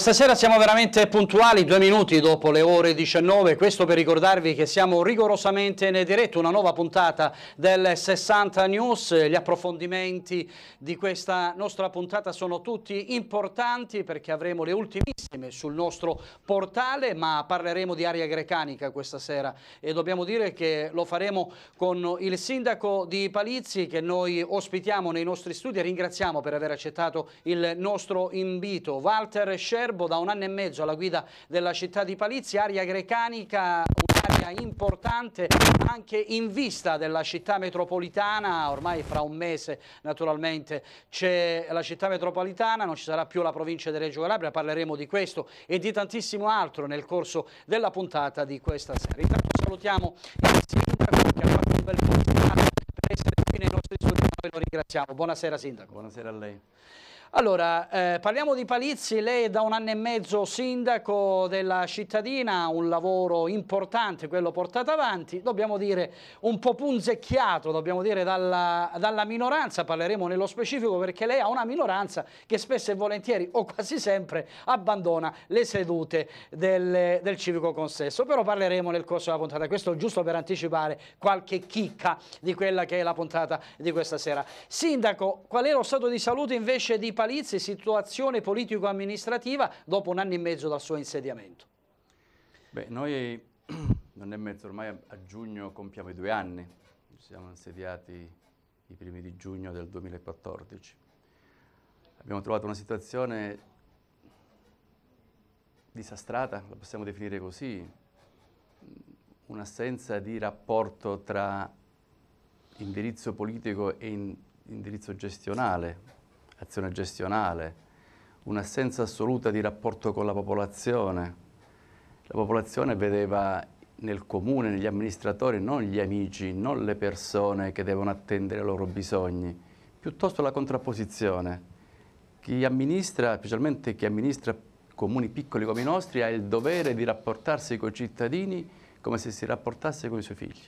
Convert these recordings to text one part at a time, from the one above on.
Questa sera siamo veramente puntuali, due minuti dopo le ore 19, questo per ricordarvi che siamo rigorosamente in diretta, una nuova puntata del 60 News, gli approfondimenti di questa nostra puntata sono tutti importanti perché avremo le ultimissime sul nostro portale, ma parleremo di aria grecanica questa sera e dobbiamo dire che lo faremo con il sindaco di Palizzi che noi ospitiamo nei nostri studi e ringraziamo per aver accettato il nostro invito, Walter Scher Viterbo, da un anno e mezzo alla guida della città di Palizia, aria grecanica, un'area importante anche in vista della città metropolitana, ormai fra un mese naturalmente c'è la città metropolitana, non ci sarà più la provincia di Reggio Calabria, parleremo di questo e di tantissimo altro nel corso della puntata di questa sera. Intanto salutiamo il sindaco che ha fatto un bel po' per essere qui nei nostri studi, noi lo ringraziamo. Buonasera sindaco. Buonasera a lei. Allora, eh, parliamo di Palizzi, lei è da un anno e mezzo sindaco della cittadina, un lavoro importante, quello portato avanti, dobbiamo dire un po' punzecchiato, dobbiamo dire dalla, dalla minoranza, parleremo nello specifico perché lei ha una minoranza che spesso e volentieri o quasi sempre abbandona le sedute del, del civico consesso, però parleremo nel corso della puntata, questo giusto per anticipare qualche chicca di quella che è la puntata di questa sera. Sindaco, qual è lo stato di salute invece di Palizzi situazione politico-amministrativa dopo un anno e mezzo dal suo insediamento? Beh, noi un anno e mezzo ormai a giugno compiamo i due anni, ci siamo insediati i primi di giugno del 2014. Abbiamo trovato una situazione disastrata, la possiamo definire così, un'assenza di rapporto tra indirizzo politico e in, indirizzo gestionale azione gestionale, un'assenza assoluta di rapporto con la popolazione. La popolazione vedeva nel comune, negli amministratori, non gli amici, non le persone che devono attendere ai loro bisogni, piuttosto la contrapposizione. Chi amministra, specialmente chi amministra comuni piccoli come i nostri, ha il dovere di rapportarsi con i cittadini come se si rapportasse con i suoi figli.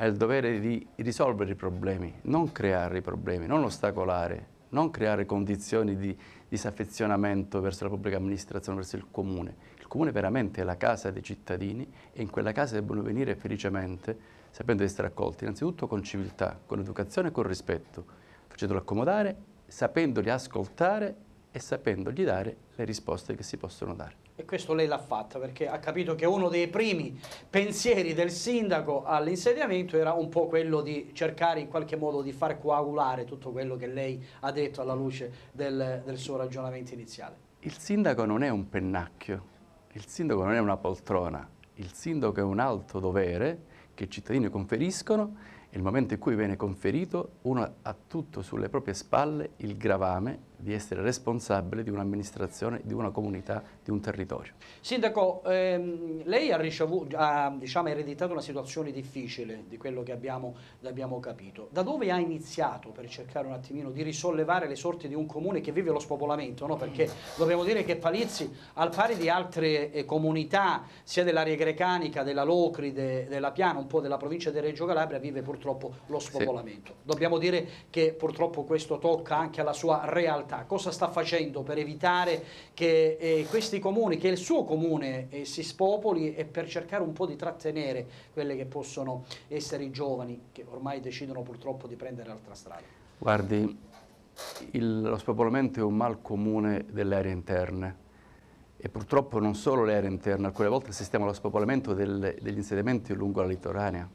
Ha il dovere di risolvere i problemi, non creare i problemi, non ostacolare, non creare condizioni di disaffezionamento verso la pubblica amministrazione, verso il comune. Il comune veramente è la casa dei cittadini e in quella casa devono venire felicemente sapendo di essere accolti, innanzitutto con civiltà, con educazione e con rispetto, facendoli accomodare, sapendoli ascoltare e sapendogli dare le risposte che si possono dare. E questo lei l'ha fatta perché ha capito che uno dei primi pensieri del sindaco all'insediamento era un po' quello di cercare in qualche modo di far coagulare tutto quello che lei ha detto alla luce del, del suo ragionamento iniziale. Il sindaco non è un pennacchio, il sindaco non è una poltrona, il sindaco è un alto dovere che i cittadini conferiscono e nel momento in cui viene conferito uno ha tutto sulle proprie spalle il gravame di essere responsabile di un'amministrazione, di una comunità, di un territorio. Sindaco, ehm, lei ha, ricevuto, ha diciamo, ereditato una situazione difficile di quello che abbiamo, abbiamo, capito. Da dove ha iniziato per cercare un attimino di risollevare le sorti di un comune che vive lo spopolamento? No? Perché dobbiamo dire che Palizzi, al pari di altre eh, comunità, sia dell'area grecanica, della Locride, della Piana, un po' della provincia di Reggio Calabria, vive purtroppo lo spopolamento. Sì. Dobbiamo dire che purtroppo questo tocca anche alla sua realtà realtà, cosa sta facendo per evitare che eh, questi comuni, che il suo comune eh, si spopoli e per cercare un po' di trattenere quelle che possono essere i giovani che ormai decidono purtroppo di prendere l'altra strada? Guardi, il, lo spopolamento è un mal comune delle aree interne e purtroppo non solo le aree interne, alcune volte assistiamo allo spopolamento del, degli insediamenti lungo la litoranea,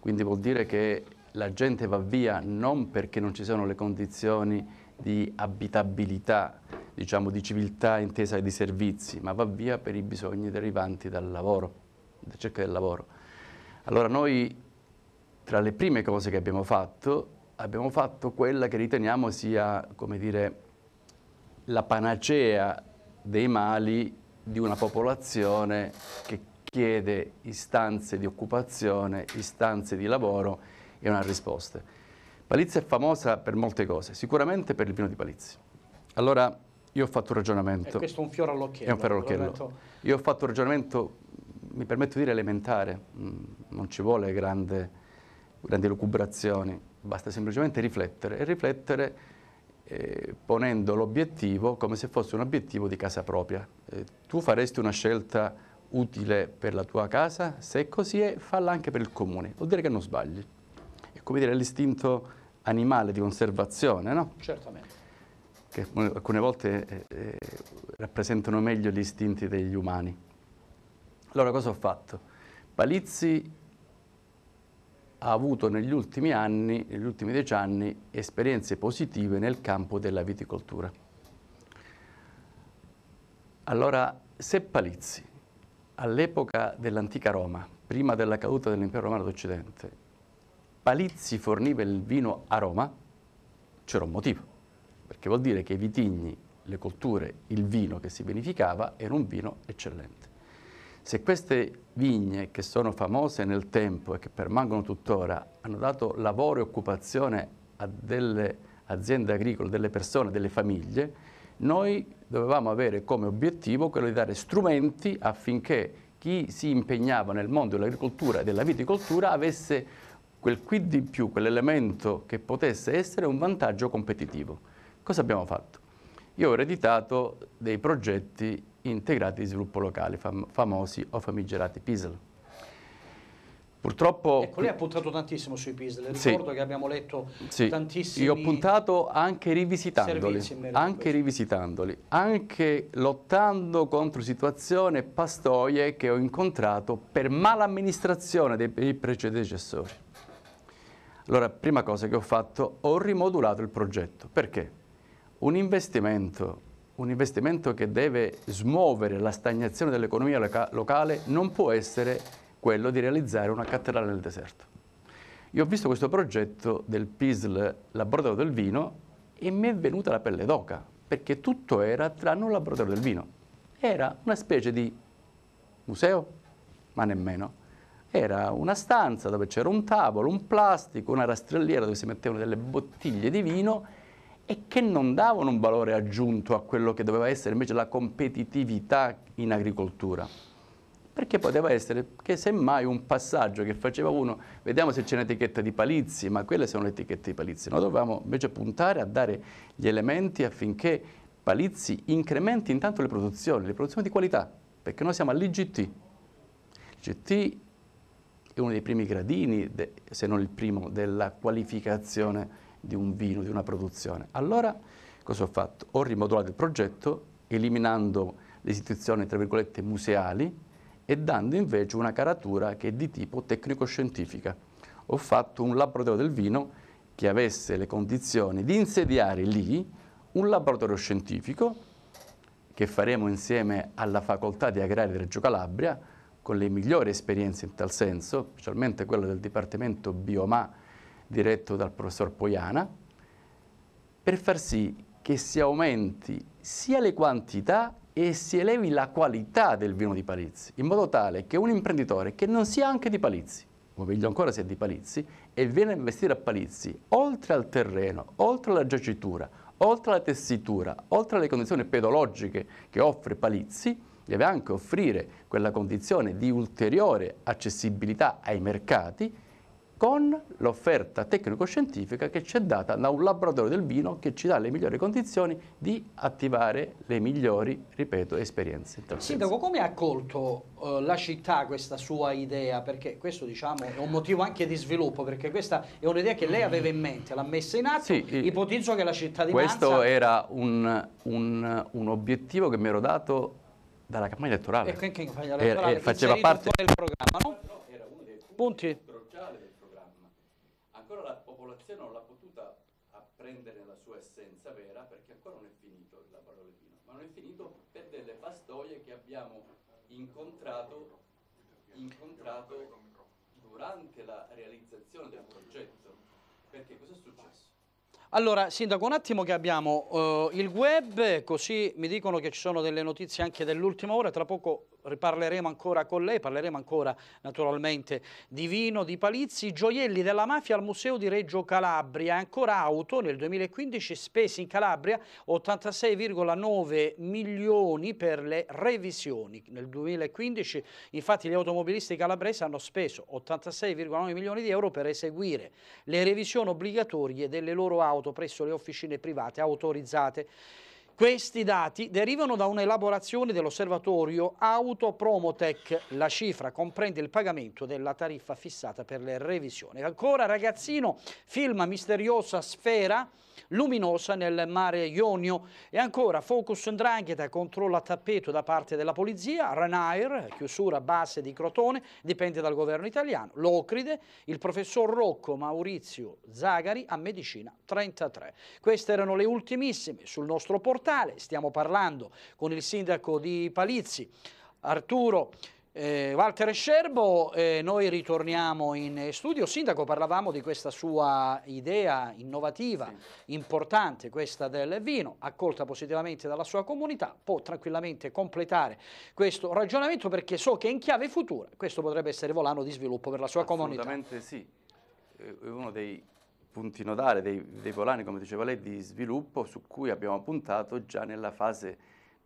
quindi vuol dire che la gente va via non perché non ci sono le condizioni di abitabilità, diciamo di civiltà intesa di servizi, ma va via per i bisogni derivanti dal lavoro, da cerca del lavoro. Allora noi tra le prime cose che abbiamo fatto abbiamo fatto quella che riteniamo sia, come dire, la panacea dei mali di una popolazione che chiede istanze di occupazione, istanze di lavoro e una risposta. Palizzi è famosa per molte cose, sicuramente per il vino di Palizzi. Allora io ho fatto un ragionamento. E eh, questo è un fiore all'occhiello. È un fiore all'occhiello. Io ho fatto un ragionamento, mi permetto di dire elementare, mm, non ci vuole grande, grandi lucubrazioni, basta semplicemente riflettere e riflettere eh, ponendo l'obiettivo come se fosse un obiettivo di casa propria. Eh, tu faresti una scelta utile per la tua casa, se così è, falla anche per il comune, vuol dire che non sbagli. È come dire l'istinto animale di conservazione, no? Certamente. Che alcune volte eh, eh, rappresentano meglio gli istinti degli umani. Allora cosa ho fatto? Palizzi ha avuto negli ultimi anni, negli ultimi dieci anni, esperienze positive nel campo della viticoltura. Allora, se Palizzi, all'epoca dell'antica Roma, prima della caduta dell'impero romano d'Occidente, Palizzi forniva il vino a Roma, c'era un motivo, perché vuol dire che i vitigni, le colture, il vino che si vinificava era un vino eccellente. Se queste vigne, che sono famose nel tempo e che permangono tuttora, hanno dato lavoro e occupazione a delle aziende agricole, delle persone, delle famiglie, noi dovevamo avere come obiettivo quello di dare strumenti affinché chi si impegnava nel mondo dell'agricoltura e della viticoltura avesse quel quid in più, quell'elemento che potesse essere un vantaggio competitivo. Cosa abbiamo fatto? Io ho ereditato dei progetti integrati di sviluppo locale, fam famosi o famigerati PISL. Purtroppo... Ecco, lei ha puntato tantissimo sui PISL, ricordo sì. che abbiamo letto sì. tantissimi... Io ho puntato anche rivisitandoli, anche rivisitandoli, anche lottando contro situazioni e pastoie che ho incontrato per mala amministrazione dei miei predecessori. Allora, prima cosa che ho fatto, ho rimodulato il progetto. Perché? Un investimento, un investimento che deve smuovere la stagnazione dell'economia loca locale non può essere quello di realizzare una cattedrale nel deserto. Io ho visto questo progetto del PISL Laboratorio del Vino e mi è venuta la pelle d'oca, perché tutto era tranne un laboratorio del vino. Era una specie di museo, ma nemmeno, era una stanza dove c'era un tavolo, un plastico, una rastrelliera dove si mettevano delle bottiglie di vino e che non davano un valore aggiunto a quello che doveva essere invece la competitività in agricoltura. Perché poteva essere che semmai un passaggio che faceva uno, vediamo se c'è un'etichetta di palizzi, ma quelle sono le etichette di palizzi. Noi dovevamo invece puntare a dare gli elementi affinché palizzi incrementi intanto le produzioni, le produzioni di qualità, perché noi siamo all'IGT. L'IGT è uno dei primi gradini, se non il primo, della qualificazione di un vino, di una produzione. Allora cosa ho fatto? Ho rimodulato il progetto eliminando le istituzioni, tra virgolette, museali e dando invece una caratura che è di tipo tecnico-scientifica. Ho fatto un laboratorio del vino che avesse le condizioni di insediare lì un laboratorio scientifico che faremo insieme alla Facoltà di Agraria di Reggio Calabria, con le migliori esperienze in tal senso, specialmente quella del Dipartimento Biomà diretto dal professor Poiana, per far sì che si aumenti sia le quantità e si elevi la qualità del vino di Palizzi, in modo tale che un imprenditore che non sia anche di Palizzi, o meglio ancora se è di Palizzi, e viene a investire a Palizzi, oltre al terreno, oltre alla giacitura, oltre alla tessitura, oltre alle condizioni pedologiche che offre Palizzi, deve anche offrire quella condizione di ulteriore accessibilità ai mercati con l'offerta tecnico-scientifica che ci è data da un laboratorio del vino che ci dà le migliori condizioni di attivare le migliori, ripeto, esperienze. Sindaco, come ha accolto uh, la città questa sua idea? Perché questo diciamo, è un motivo anche di sviluppo, perché questa è un'idea che lei aveva in mente, l'ha messa in atto, sì, ipotizzo che la città cittadinanza... Questo era un, un, un obiettivo che mi ero dato dalla campagna elettorale. E, che, campagna elettorale e, e faceva parte del programma, no? Era uno dei punti, cruciali del programma. Ancora la popolazione non l'ha potuta apprendere la sua essenza vera perché ancora non è finito la parola di vino, ma non è finito per delle pastoie che abbiamo incontrato, incontrato durante la realizzazione del progetto. Perché cosa è successo? Allora, Sindaco, un attimo che abbiamo uh, il web, così mi dicono che ci sono delle notizie anche dell'ultima ora, tra poco riparleremo ancora con lei, parleremo ancora naturalmente di vino, di palizzi, gioielli della mafia al Museo di Reggio Calabria, ancora auto nel 2015 spesi in Calabria 86,9 milioni per le revisioni. Nel 2015 infatti gli automobilisti calabresi hanno speso 86,9 milioni di euro per eseguire le revisioni obbligatorie delle loro auto presso le officine private autorizzate. Questi dati derivano da un'elaborazione dell'osservatorio Autopromotec. La cifra comprende il pagamento della tariffa fissata per le revisioni. Ancora ragazzino, film misteriosa sfera luminosa nel mare Ionio. E ancora focus Ndrangheta, controllo a tappeto da parte della polizia, Ranair, chiusura base di Crotone, dipende dal governo italiano, Locride, il professor Rocco Maurizio Zagari a Medicina 33. Queste erano le ultimissime sul nostro portale, stiamo parlando con il sindaco di Palizzi, Arturo eh, Walter Scerbo, eh, noi ritorniamo in studio. Sindaco, parlavamo di questa sua idea innovativa, sì. importante, questa del vino, accolta positivamente dalla sua comunità, può tranquillamente completare questo ragionamento perché so che in chiave futura questo potrebbe essere volano di sviluppo per la sua comunità. Assolutamente sì, è uno dei punti nodali, dei, dei volani, come diceva lei, di sviluppo su cui abbiamo puntato già nella fase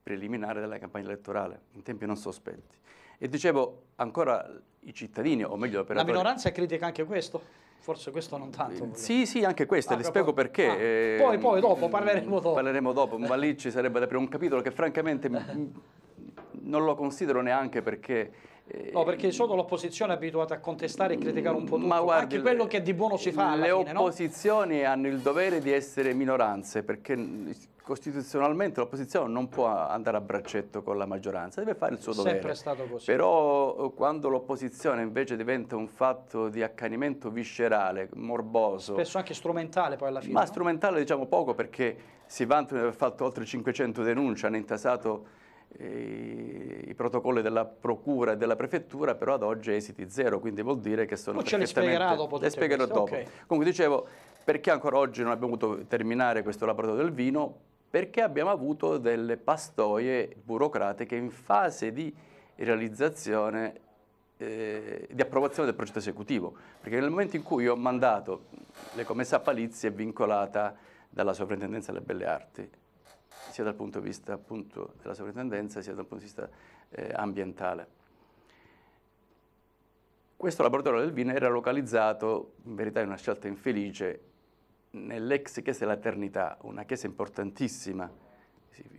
preliminare della campagna elettorale, in tempi non sospetti. E dicevo, ancora i cittadini, o meglio l'operatori... La minoranza critica anche questo? Forse questo non tanto. Eh, sì, sì, anche questo, ah, le proprio... spiego perché. Ah, eh, poi, poi, dopo, mm, parleremo dopo. Parleremo dopo, ma lì ci sarebbe da aprire un capitolo che francamente non lo considero neanche perché No, ehm, perché sono l'opposizione è abituata a contestare e criticare un po' tutto, ma guarda, anche quello che di buono si fa Le fine, opposizioni no? hanno il dovere di essere minoranze, perché mm, costituzionalmente l'opposizione non può andare a braccetto con la maggioranza, deve fare il suo dovere. Sempre stato così. Però eh, quando l'opposizione invece diventa un fatto di accanimento viscerale, morboso... Spesso anche strumentale poi alla fine. Ma no? strumentale diciamo poco perché si vantano di aver fatto oltre 500 denunce, hanno intasato i, protocolli della procura e della prefettura, però ad oggi esiti zero, quindi vuol dire che sono Poi perfettamente... ce le spiegherà dopo. Le spiegherò dopo. Okay. Comunque dicevo, perché ancora oggi non abbiamo potuto terminare questo laboratorio del vino? Perché abbiamo avuto delle pastoie burocratiche in fase di realizzazione eh, di approvazione del progetto esecutivo, perché nel momento in cui ho mandato le commesse a Palizzi è vincolata dalla sovrintendenza alle belle arti sia dal punto di vista appunto, della sovrintendenza sia dal punto di vista eh, ambientale. Questo laboratorio del vino era localizzato, in verità è una scelta infelice, nell'ex chiesa della Ternità, una chiesa importantissima.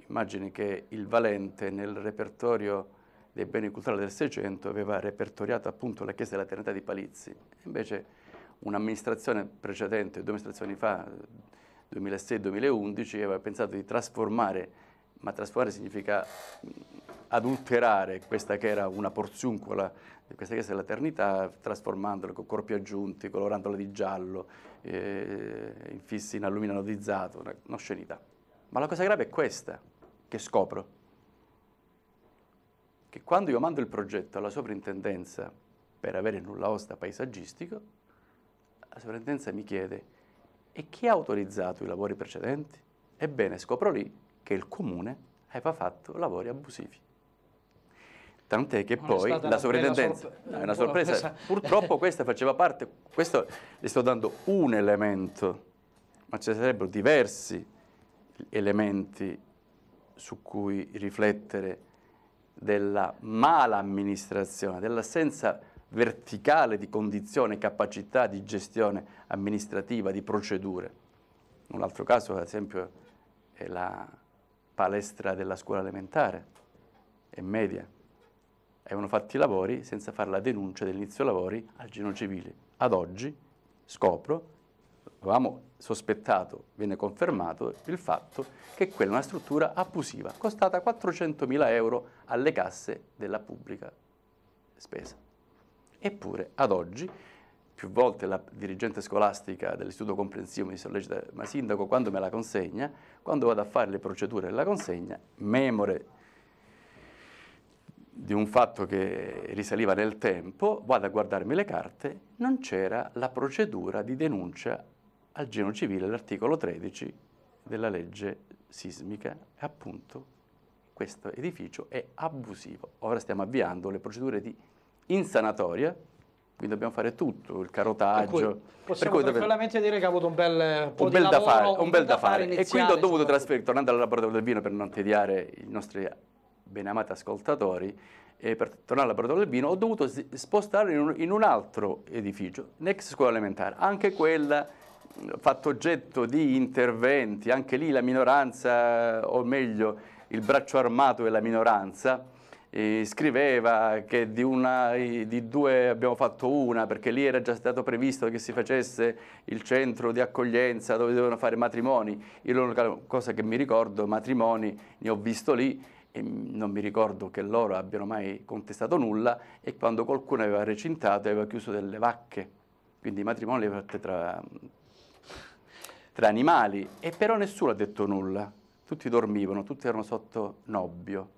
Immagini che il Valente nel repertorio dei beni culturali del Seicento aveva repertoriato appunto la chiesa della Ternità di Palizzi. Invece un'amministrazione precedente, due amministrazioni fa, 2006-2011 aveva pensato di trasformare, ma trasformare significa adulterare questa che era una di questa chiesa era l'eternità, trasformandola con corpi aggiunti, colorandola di giallo, eh, infissi in alluminio anodizzato, una, un'oscenità. Ma la cosa grave è questa, che scopro, che quando io mando il progetto alla sovrintendenza per avere nulla osta paesaggistico, la sovrintendenza mi chiede e chi ha autorizzato i lavori precedenti? Ebbene, scopro lì che il comune aveva fatto lavori abusivi. Tant'è che non poi la sovrintendenza sorpre- è una sorpresa. sorpresa. Purtroppo questa faceva parte, questo le sto dando un elemento, ma ci sarebbero diversi elementi su cui riflettere della mala amministrazione, dell'assenza verticale di condizione, capacità di gestione amministrativa, di procedure. Un altro caso, ad esempio, è la palestra della scuola elementare e media. Avevano fatto i lavori senza fare la denuncia dell'inizio lavori al Gino Civile. Ad oggi scopro, avevamo sospettato, viene confermato il fatto che quella è una struttura abusiva, costata 400.000 euro alle casse della pubblica spesa. Eppure, ad oggi, più volte la dirigente scolastica dell'Istituto Comprensivo mi sollecita, ma sindaco, quando me la consegna, quando vado a fare le procedure della consegna, memore di un fatto che risaliva nel tempo, vado a guardarmi le carte, non c'era la procedura di denuncia al geno civile, l'articolo 13 della legge sismica, appunto questo edificio è abusivo. Ora stiamo avviando le procedure di in sanatoria, quindi dobbiamo fare tutto, il carotaggio. Per cui possiamo per cui tranquillamente dire che ha avuto un bel po' un bel da fare, un, un bel da fare. Iniziale, e quindi ho dovuto trasferire, tornando al laboratorio del vino per non tediare i nostri amati ascoltatori, e per tornare al laboratorio del vino ho dovuto spostarlo in un, in un altro edificio, l'ex scuola elementare, anche quella fatto oggetto di interventi, anche lì la minoranza, o meglio il braccio armato della minoranza, scriveva che di, una, di due abbiamo fatto una perché lì era già stato previsto che si facesse il centro di accoglienza dove dovevano fare matrimoni. Io l'unica cosa che mi ricordo, matrimoni, ne ho visto lì e non mi ricordo che loro abbiano mai contestato nulla e quando qualcuno aveva recintato aveva chiuso delle vacche, quindi i matrimoni li aveva fatti tra, tra animali e però nessuno ha detto nulla, tutti dormivano, tutti erano sotto nobbio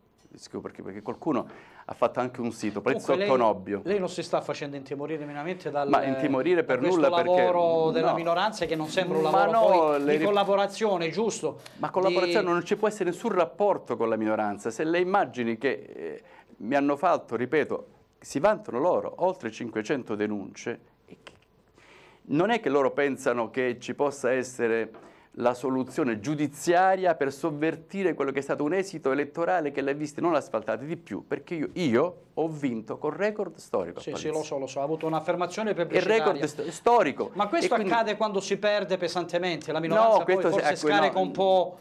perché, perché, qualcuno ha fatto anche un sito, Prezzo Comunque, Conobbio. Lei, lei non si sta facendo intimorire minimamente dal ma intimorire per nulla lavoro perché, della no. minoranza che non sembra un lavoro no, poi, le... di collaborazione, giusto? Ma collaborazione di... non ci può essere nessun rapporto con la minoranza. Se le immagini che eh, mi hanno fatto, ripeto, si vantano loro, oltre 500 denunce, non è che loro pensano che ci possa essere la soluzione giudiziaria per sovvertire quello che è stato un esito elettorale che le ha viste non asfaltate di più, perché io, io ho vinto con record storico. Sì, sì, lo so, lo so, ha avuto un'affermazione pubblicitaria. Il record st- storico. Ma questo quindi... accade quando si perde pesantemente, la minoranza no, poi forse ecco, scarica no, un po'...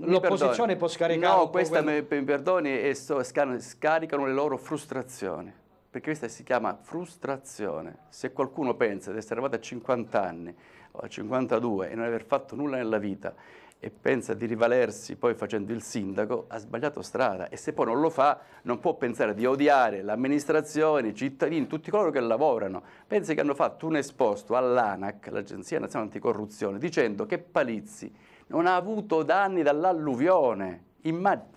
L'opposizione può scaricare No, questa, quel... mi, mi perdoni, so, scaricano le loro frustrazioni, perché questa si chiama frustrazione. Se qualcuno pensa di essere arrivato a 50 anni o a 52 e non aver fatto nulla nella vita e pensa di rivalersi poi facendo il sindaco, ha sbagliato strada e se poi non lo fa non può pensare di odiare l'amministrazione, i cittadini, tutti coloro che lavorano. Pensi che hanno fatto un esposto all'ANAC, l'Agenzia Nazionale Anticorruzione, dicendo che Palizzi non ha avuto danni dall'alluvione. Immag-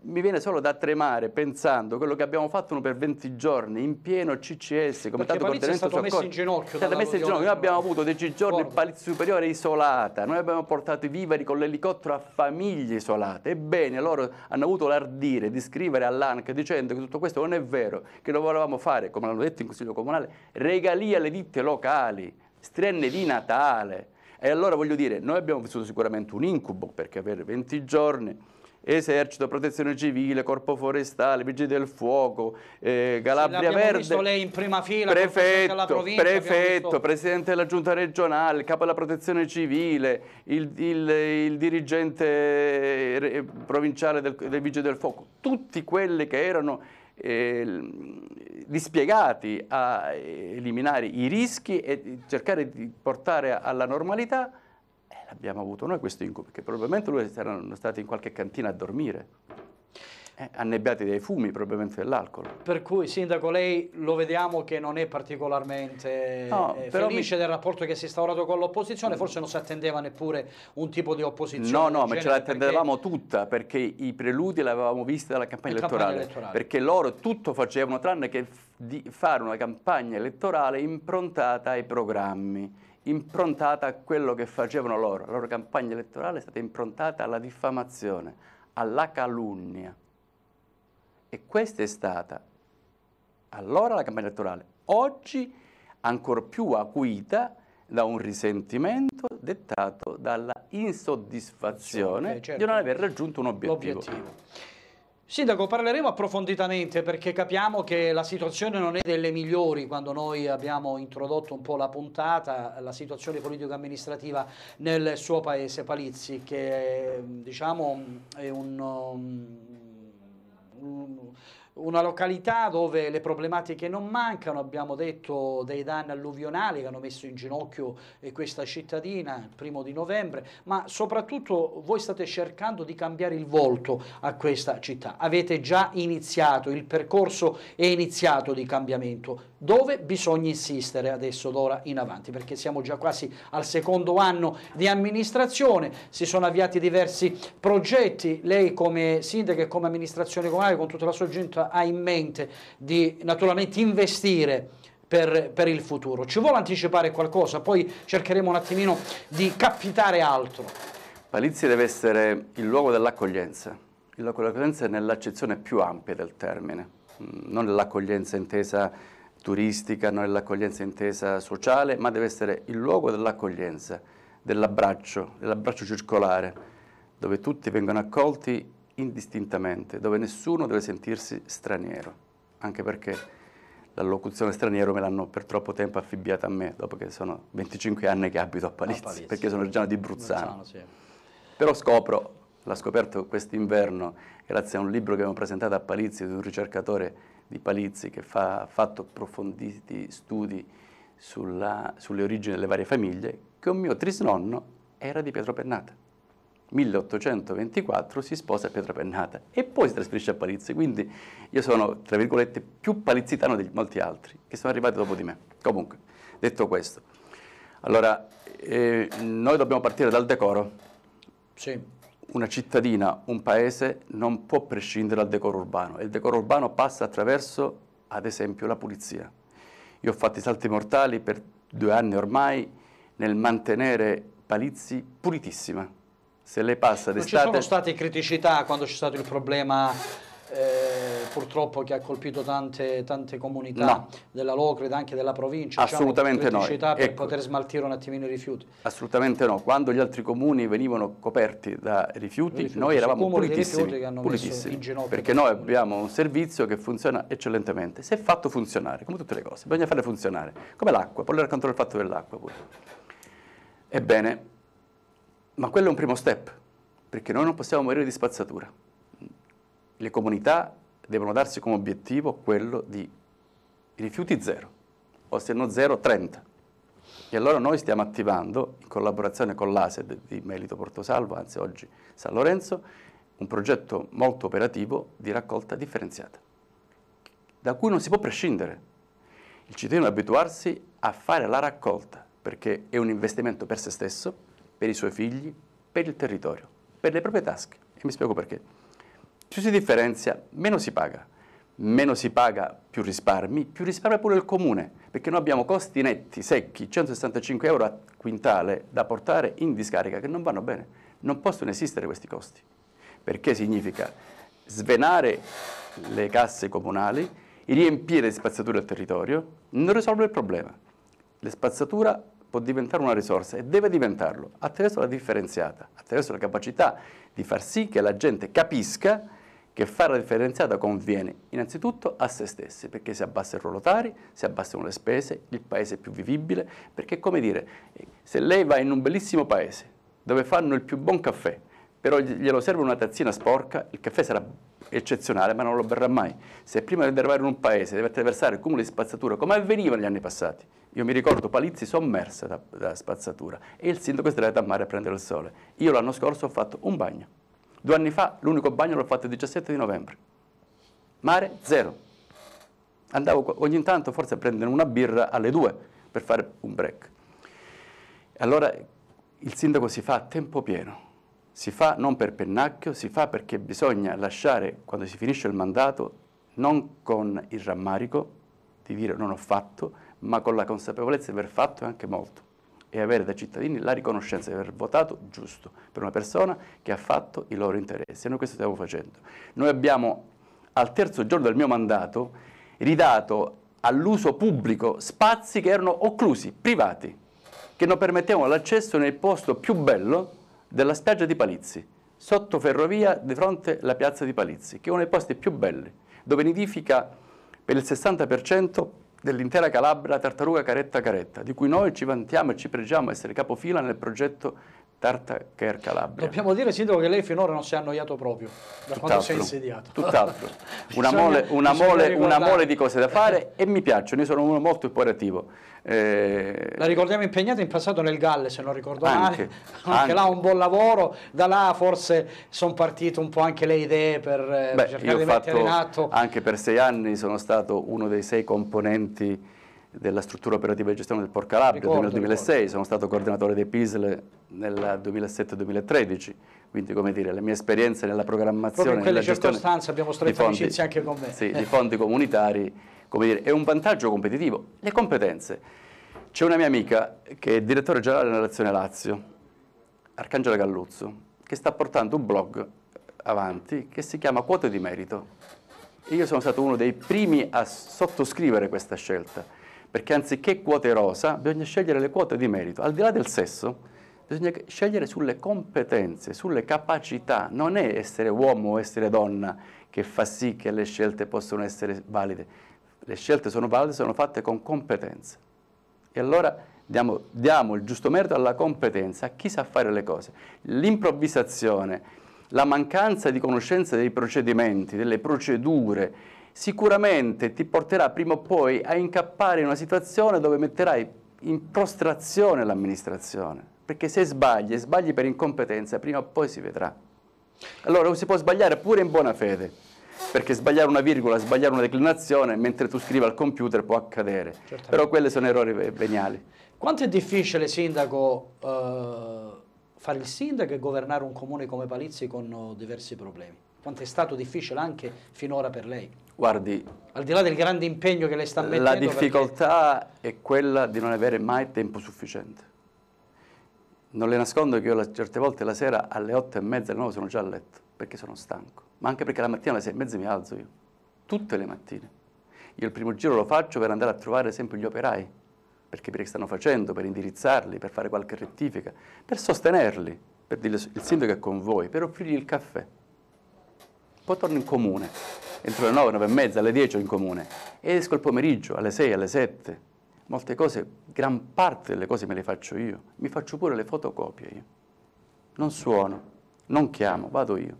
mi viene solo da tremare pensando quello che abbiamo fatto per 20 giorni in pieno CCS come tanto è stato soccorso. messo in ginocchio, è stato messo in ginocchio. noi abbiamo avuto 10 giorni in palizzo Superiore isolata noi abbiamo portato i viveri con l'elicottero a famiglie isolate ebbene loro hanno avuto l'ardire di scrivere all'ANC dicendo che tutto questo non è vero che lo volevamo fare come l'hanno detto in Consiglio Comunale regalia alle ditte locali strenne di Natale e allora voglio dire noi abbiamo vissuto sicuramente un incubo perché avere 20 giorni esercito, protezione civile, corpo forestale, vigili del fuoco, eh, Calabria Verde, visto lei in prima fila, prefetto, provincia, prefetto presidente della giunta regionale, capo della protezione civile, il, il, il dirigente provinciale del, del vigile del fuoco, tutti quelli che erano ehm, dispiegati a eliminare i rischi e cercare di portare alla normalità l'abbiamo avuto noi questo incubo, perché probabilmente loro erano stati in qualche cantina a dormire, eh, annebbiati dai fumi probabilmente dell'alcol. Per cui, Sindaco, lei lo vediamo che non è particolarmente eh, no, felice mi... del rapporto che si è instaurato con l'opposizione, forse non si attendeva neppure un tipo di opposizione. No, no, ma ce l'attendevamo perché... tutta, perché i preludi l'avevamo vista dalla campagna elettorale, campagna elettorale, perché loro tutto facevano tranne che di fare una campagna elettorale improntata ai programmi improntata a quello che facevano loro. La loro campagna elettorale è stata improntata alla diffamazione, alla calunnia. E questa è stata allora la campagna elettorale, oggi ancor più acuita da un risentimento dettato dalla insoddisfazione certo. di non aver raggiunto un obiettivo. Sindaco, parleremo approfonditamente perché capiamo che la situazione non è delle migliori quando noi abbiamo introdotto un po' la puntata, la situazione politico-amministrativa nel suo paese, Palizzi, che diciamo è un, um, un una località dove le problematiche non mancano, abbiamo detto dei danni alluvionali che hanno messo in ginocchio eh, questa cittadina il primo di novembre, ma soprattutto voi state cercando di cambiare il volto a questa città. Avete già iniziato, il percorso è iniziato di cambiamento. Dove bisogna insistere adesso d'ora in avanti? Perché siamo già quasi al secondo anno di amministrazione, si sono avviati diversi progetti, lei come sindaco e come amministrazione comunale con tutta la sua giunta ha in mente di naturalmente investire per, per, il futuro. Ci vuole anticipare qualcosa, poi cercheremo un attimino di capitare altro. Palizzi deve essere il luogo dell'accoglienza. Il luogo dell'accoglienza nell'accezione più ampia del termine, mm, non nell'accoglienza intesa turistica, non nell'accoglienza intesa sociale, ma deve essere il luogo dell'accoglienza, dell'abbraccio, dell'abbraccio circolare, dove tutti vengono accolti indistintamente, dove nessuno deve sentirsi straniero, anche perché la locuzione straniero me l'hanno per troppo tempo affibbiata a me, dopo che sono 25 anni che abito a Palizzi, a Palizzi. perché sono originario di Bruzzano. Bruzzano sì. Però scopro, l'ho scoperto quest'inverno, grazie a un libro che abbiamo presentato a Palizzi di un ricercatore di Palizzi che fa, ha fatto approfonditi studi sulla, sulle origini delle varie famiglie, che un mio trisnonno era di Pietro Pennata. 1824 si sposa a Pennata e poi si trasferisce a Palizzi, quindi io sono, tra virgolette, più palizzitano di molti altri che sono arrivati dopo di me. Comunque, detto questo, allora, eh, noi dobbiamo partire dal decoro. Sì. Una cittadina, un paese non può prescindere dal decoro urbano e il decoro urbano passa attraverso, ad esempio, la pulizia. Io ho fatto i salti mortali per due anni ormai nel mantenere Palizzi pulitissima se lei passa d'estate... Non ci sono state criticità quando c'è stato il problema eh, purtroppo che ha colpito tante, tante comunità no. della Locreda, anche della provincia? Diciamo, Assolutamente no. Ecco. per poter smaltire un attimino i rifiuti? Assolutamente no. Quando gli altri comuni venivano coperti da rifiuti, rifiuti noi eravamo pulitissimi, pulitissimi perché noi abbiamo un servizio che funziona eccellentemente. Se è fatto funzionare, come tutte le cose, bisogna farle funzionare, come l'acqua, poi le racconterò il fatto dell'acqua pure. Ebbene, ma quello è un primo step, perché noi non possiamo morire di spazzatura. Le comunità devono darsi come obiettivo quello di rifiuti zero, o se no zero, 30. E allora noi stiamo attivando, in collaborazione con l'ASED di Melito Portosalvo, anzi oggi San Lorenzo, un progetto molto operativo di raccolta differenziata, da cui non si può prescindere. Il cittadino deve abituarsi a fare la raccolta, perché è un investimento per se stesso, per i suoi figli, per il territorio, per le proprie tasche. E mi spiego perché. Più si differenzia, meno si paga. Meno si paga, più risparmi, più risparmia pure il comune, perché noi abbiamo costi netti, secchi, 165 euro a quintale da portare in discarica che non vanno bene. Non possono esistere questi costi, perché significa svenare le casse comunali, riempire le spazzature il territorio, non risolve il problema. La spazzatura può diventare una risorsa e deve diventarlo attraverso la differenziata, attraverso la capacità di far sì che la gente capisca che fare la differenziata conviene innanzitutto a se stessi, perché si abbassano i ruolotari, si abbassano le spese, il paese è più vivibile, perché come dire, se lei va in un bellissimo paese dove fanno il più buon caffè, però glielo serve una tazzina sporca, il caffè sarà eccezionale ma non lo berrà mai. Se prima di arrivare in un paese deve attraversare il cumulo di spazzatura, come avveniva negli anni passati, io mi ricordo Palizzi sommersa da, da spazzatura e il sindaco sdraiato a mare a prendere il sole. Io l'anno scorso ho fatto un bagno. Due anni fa l'unico bagno l'ho fatto il 17 di novembre. Mare zero. Andavo ogni tanto forse a prendere una birra alle due per fare un break. Allora il sindaco si fa a tempo pieno, si fa non per pennacchio, si fa perché bisogna lasciare quando si finisce il mandato non con il rammarico di dire non ho fatto, ma con la consapevolezza di aver fatto anche molto e avere da cittadini la riconoscenza di aver votato giusto per una persona che ha fatto i loro interessi. E noi questo stiamo facendo. Noi abbiamo al terzo giorno del mio mandato ridato all'uso pubblico spazi che erano occlusi, privati, che non permettevano l'accesso nel posto più bello della spiaggia di Palizzi, sotto ferrovia di fronte alla piazza di Palizzi, che è uno dei posti più belli, dove nidifica per il 60% dell'intera Calabria tartaruga caretta caretta, di cui noi ci vantiamo e ci pregiamo essere capofila nel progetto Tartaker Calabria. Dobbiamo dire, Sindaco, che lei finora non si è annoiato proprio da Tutt'altro. quando si è insediato. Tutt'altro. Una, mole, una, mole, una mole di cose da fare e mi piacciono, io sono uno molto operativo. Eh... La ricordiamo impegnata in passato nel Galle, se non ricordo anche, male, anche, anche, là un buon lavoro, da là forse sono partite un po' anche le idee per, eh, Beh, per cercare di mettere in atto. Anche per sei anni sono stato uno dei sei componenti della struttura operativa e gestione del Porcalabria ricordo, nel 2006, ricordo. sono stato coordinatore dei PISL nel 2007-2013, quindi come dire, le mie esperienze nella programmazione... Proprio in quelle circostanze abbiamo stretto amicizia anche con me. Sì, di eh. fondi comunitari, come dire, è un vantaggio competitivo. Le competenze. C'è una mia amica che è direttore generale della Nazione Lazio, Arcangela Galluzzo, che sta portando un blog avanti che si chiama Quote di Merito. io sono stato uno dei primi a sottoscrivere questa scelta perché anziché quote rosa bisogna scegliere le quote di merito, al di là del sesso bisogna scegliere sulle competenze, sulle capacità, non è essere uomo o essere donna che fa sì che le scelte possano essere valide, le scelte sono valide, sono fatte con competenze e allora diamo, diamo il giusto merito alla competenza, a chi sa fare le cose, l'improvvisazione, la mancanza di conoscenza dei procedimenti, delle procedure, sicuramente ti porterà prima o poi a incappare in una situazione dove metterai in prostrazione l'amministrazione, perché se sbagli, sbagli per incompetenza, prima o poi si vedrà. Allora si può sbagliare pure in buona fede, perché sbagliare una virgola, sbagliare una declinazione mentre tu scrivi al computer può accadere, Certamente. però quelli sono errori veniali. Quanto è difficile, Sindaco, eh, fare il sindaco e governare un comune come Palizzi con eh, diversi problemi? Quanto è stato difficile anche finora per lei? Guardi, al di là del grande impegno che lei sta mettendo. La difficoltà perché... è quella di non avere mai tempo sufficiente. Non le nascondo che io la, certe volte la sera alle 8 e mezza, alle 9 sono già a letto, perché sono stanco. Ma anche perché la mattina alle 6 e mezza mi alzo io, tutte le mattine. Io il primo giro lo faccio per andare a trovare sempre gli operai, per capire che stanno facendo, per indirizzarli, per fare qualche rettifica, per sostenerli, per dire il sindaco è con voi, per offrirgli il caffè. Poi torno in comune, entro le 9, 9 e mezza, alle 10 in comune, e esco il pomeriggio, alle 6, alle 7. Molte cose, gran parte delle cose me le faccio io, mi faccio pure le fotocopie io. Non suono, non chiamo, vado io,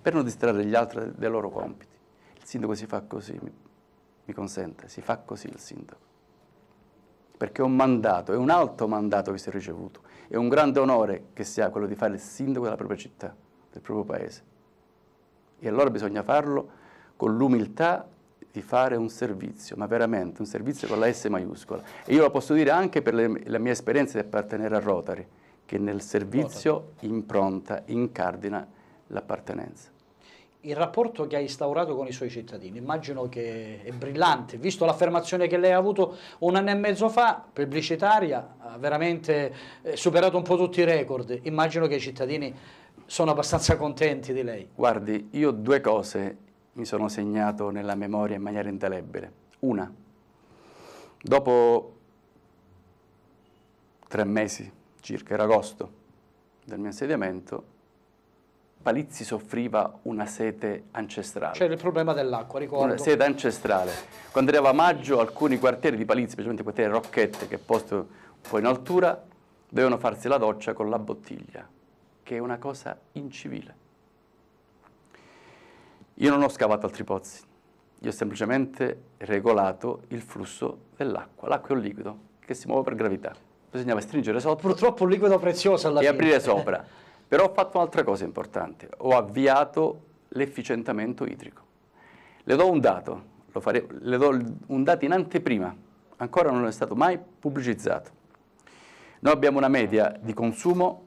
per non distrarre gli altri dai loro compiti. Il sindaco si fa così, mi, mi consente, si fa così il sindaco. Perché è un mandato, è un alto mandato che si è ricevuto, è un grande onore che si ha quello di fare il sindaco della propria città, del proprio paese. E allora bisogna farlo con l'umiltà di fare un servizio, ma veramente un servizio con la S maiuscola. E io lo posso dire anche per le, la mia esperienza di appartenere a Rotary, che nel servizio impronta, incardina l'appartenenza. Il rapporto che ha instaurato con i suoi cittadini, immagino che è brillante, visto l'affermazione che lei ha avuto un anno e mezzo fa, pubblicitaria, ha veramente eh, superato un po' tutti i record, immagino che i cittadini sono abbastanza contenti di lei. Guardi, io ho due cose mi sono segnato nella memoria in maniera indelebile. Una. Dopo tre mesi circa, era agosto del mio insediamento, Palizzi soffriva una sete ancestrale. C'era il problema dell'acqua, ricordo. Una sete ancestrale. Quando arrivava maggio, alcuni quartieri di Palizzi, specialmente il quartiere Rocchette, che è posto un po' in altura, dovevano farsi la doccia con la bottiglia, che è una cosa incivile. Io non ho scavato altri pozzi, io ho semplicemente regolato il flusso dell'acqua. L'acqua è un liquido che si muove per gravità. Bisognava stringere sotto. Purtroppo un liquido prezioso alla e fine. E aprire sopra. Però ho fatto un'altra cosa importante, ho avviato l'efficientamento idrico. Le do un dato, fare, le do un dato in anteprima, ancora non è stato mai pubblicizzato. Noi abbiamo una media di consumo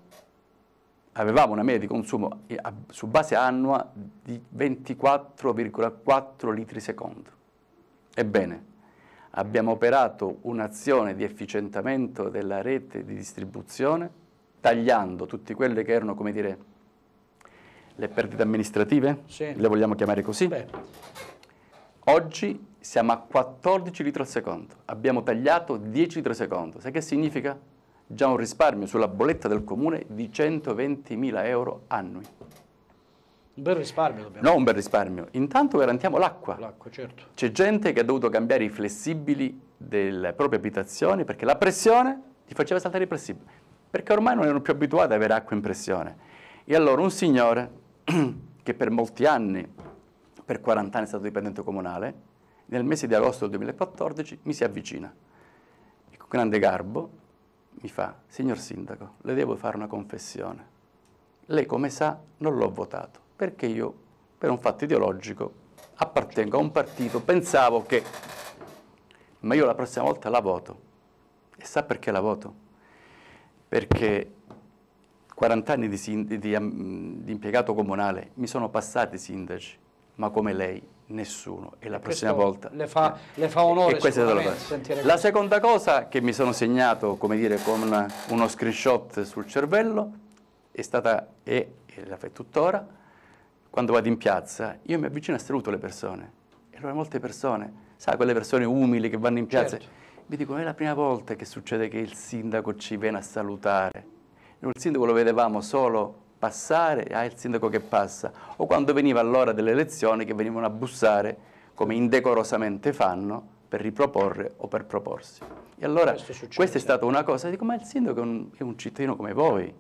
avevamo una media di consumo eh, su base annua di 24,4 litri secondo. Ebbene, abbiamo operato un'azione di efficientamento della rete di distribuzione, tagliando tutte quelle che erano, come dire, le perdite amministrative, sì. le vogliamo chiamare così. Beh. Oggi siamo a 14 litri al secondo, abbiamo tagliato 10 litri al secondo. Sai che significa? già un risparmio sulla bolletta del comune di 120.000 euro annui. Un bel risparmio dobbiamo. No, un bel risparmio. Intanto garantiamo l'acqua. L'acqua, certo. C'è gente che ha dovuto cambiare i flessibili delle proprie abitazioni perché la pressione gli faceva saltare i flessibili. Perché ormai non erano più abituati ad avere acqua in pressione. E allora un signore che per molti anni, per 40 anni è stato dipendente comunale, nel mese di agosto del 2014 mi si avvicina e con grande garbo mi fa, signor Sindaco, le devo fare una confessione. Lei come sa non l'ho votato perché io per un fatto ideologico appartengo a un partito, pensavo che, ma io la prossima volta la voto. E sa perché la voto? Perché 40 anni di, di, mm, di impiegato comunale mi sono passati sindaci, ma come lei nessuno e la prossima volta le fa, le fa onore la seconda cosa che mi sono segnato come dire con uno screenshot sul cervello è stata e, la fai tuttora quando vado in piazza io mi avvicino e saluto le persone e allora molte persone sai quelle persone umili che vanno in piazza certo. mi dicono è la prima volta che succede che il sindaco ci viene a salutare noi il sindaco lo vedevamo solo passare, ah è il sindaco che passa, o quando veniva l'ora delle elezioni che venivano a bussare, come indecorosamente fanno, per riproporre o per proporsi. E allora questa è certo. stata una cosa, dico ma il sindaco è un, è un cittadino come voi,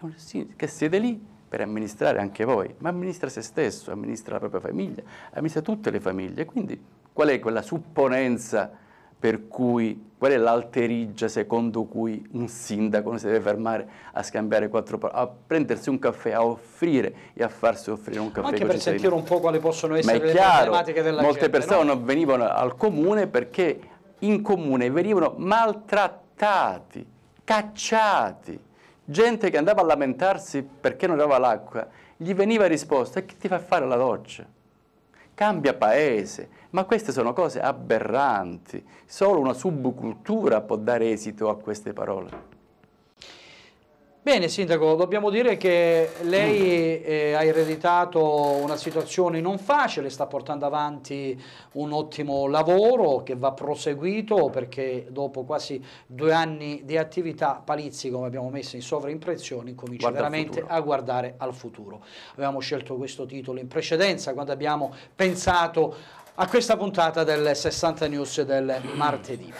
un, che siete lì per amministrare anche voi, ma amministra se stesso, amministra la propria famiglia, amministra tutte le famiglie, quindi qual è quella supponenza per cui Qual è l'alterigia secondo cui un sindaco non si deve fermare a scambiare quattro parole, a prendersi un caffè, a offrire e a farsi offrire un caffè? Anche per sentire un po' quali possono essere le problematiche della molte gente. Molte persone no? non venivano al comune perché in comune venivano maltrattati, cacciati, gente che andava a lamentarsi perché non aveva l'acqua, gli veniva risposta che ti fa fare la doccia? cambia paese, ma queste sono cose aberranti, solo una subcultura può dare esito a queste parole. Bene Sindaco, dobbiamo dire che lei mm. eh, ha ereditato una situazione non facile, sta portando avanti un ottimo lavoro che va proseguito perché dopo quasi due anni di attività Palizzi, come abbiamo messo in sovraimpressione, comincia Guarda veramente a guardare al futuro. Abbiamo scelto questo titolo in precedenza quando abbiamo pensato a questa puntata del 60 News del martedì.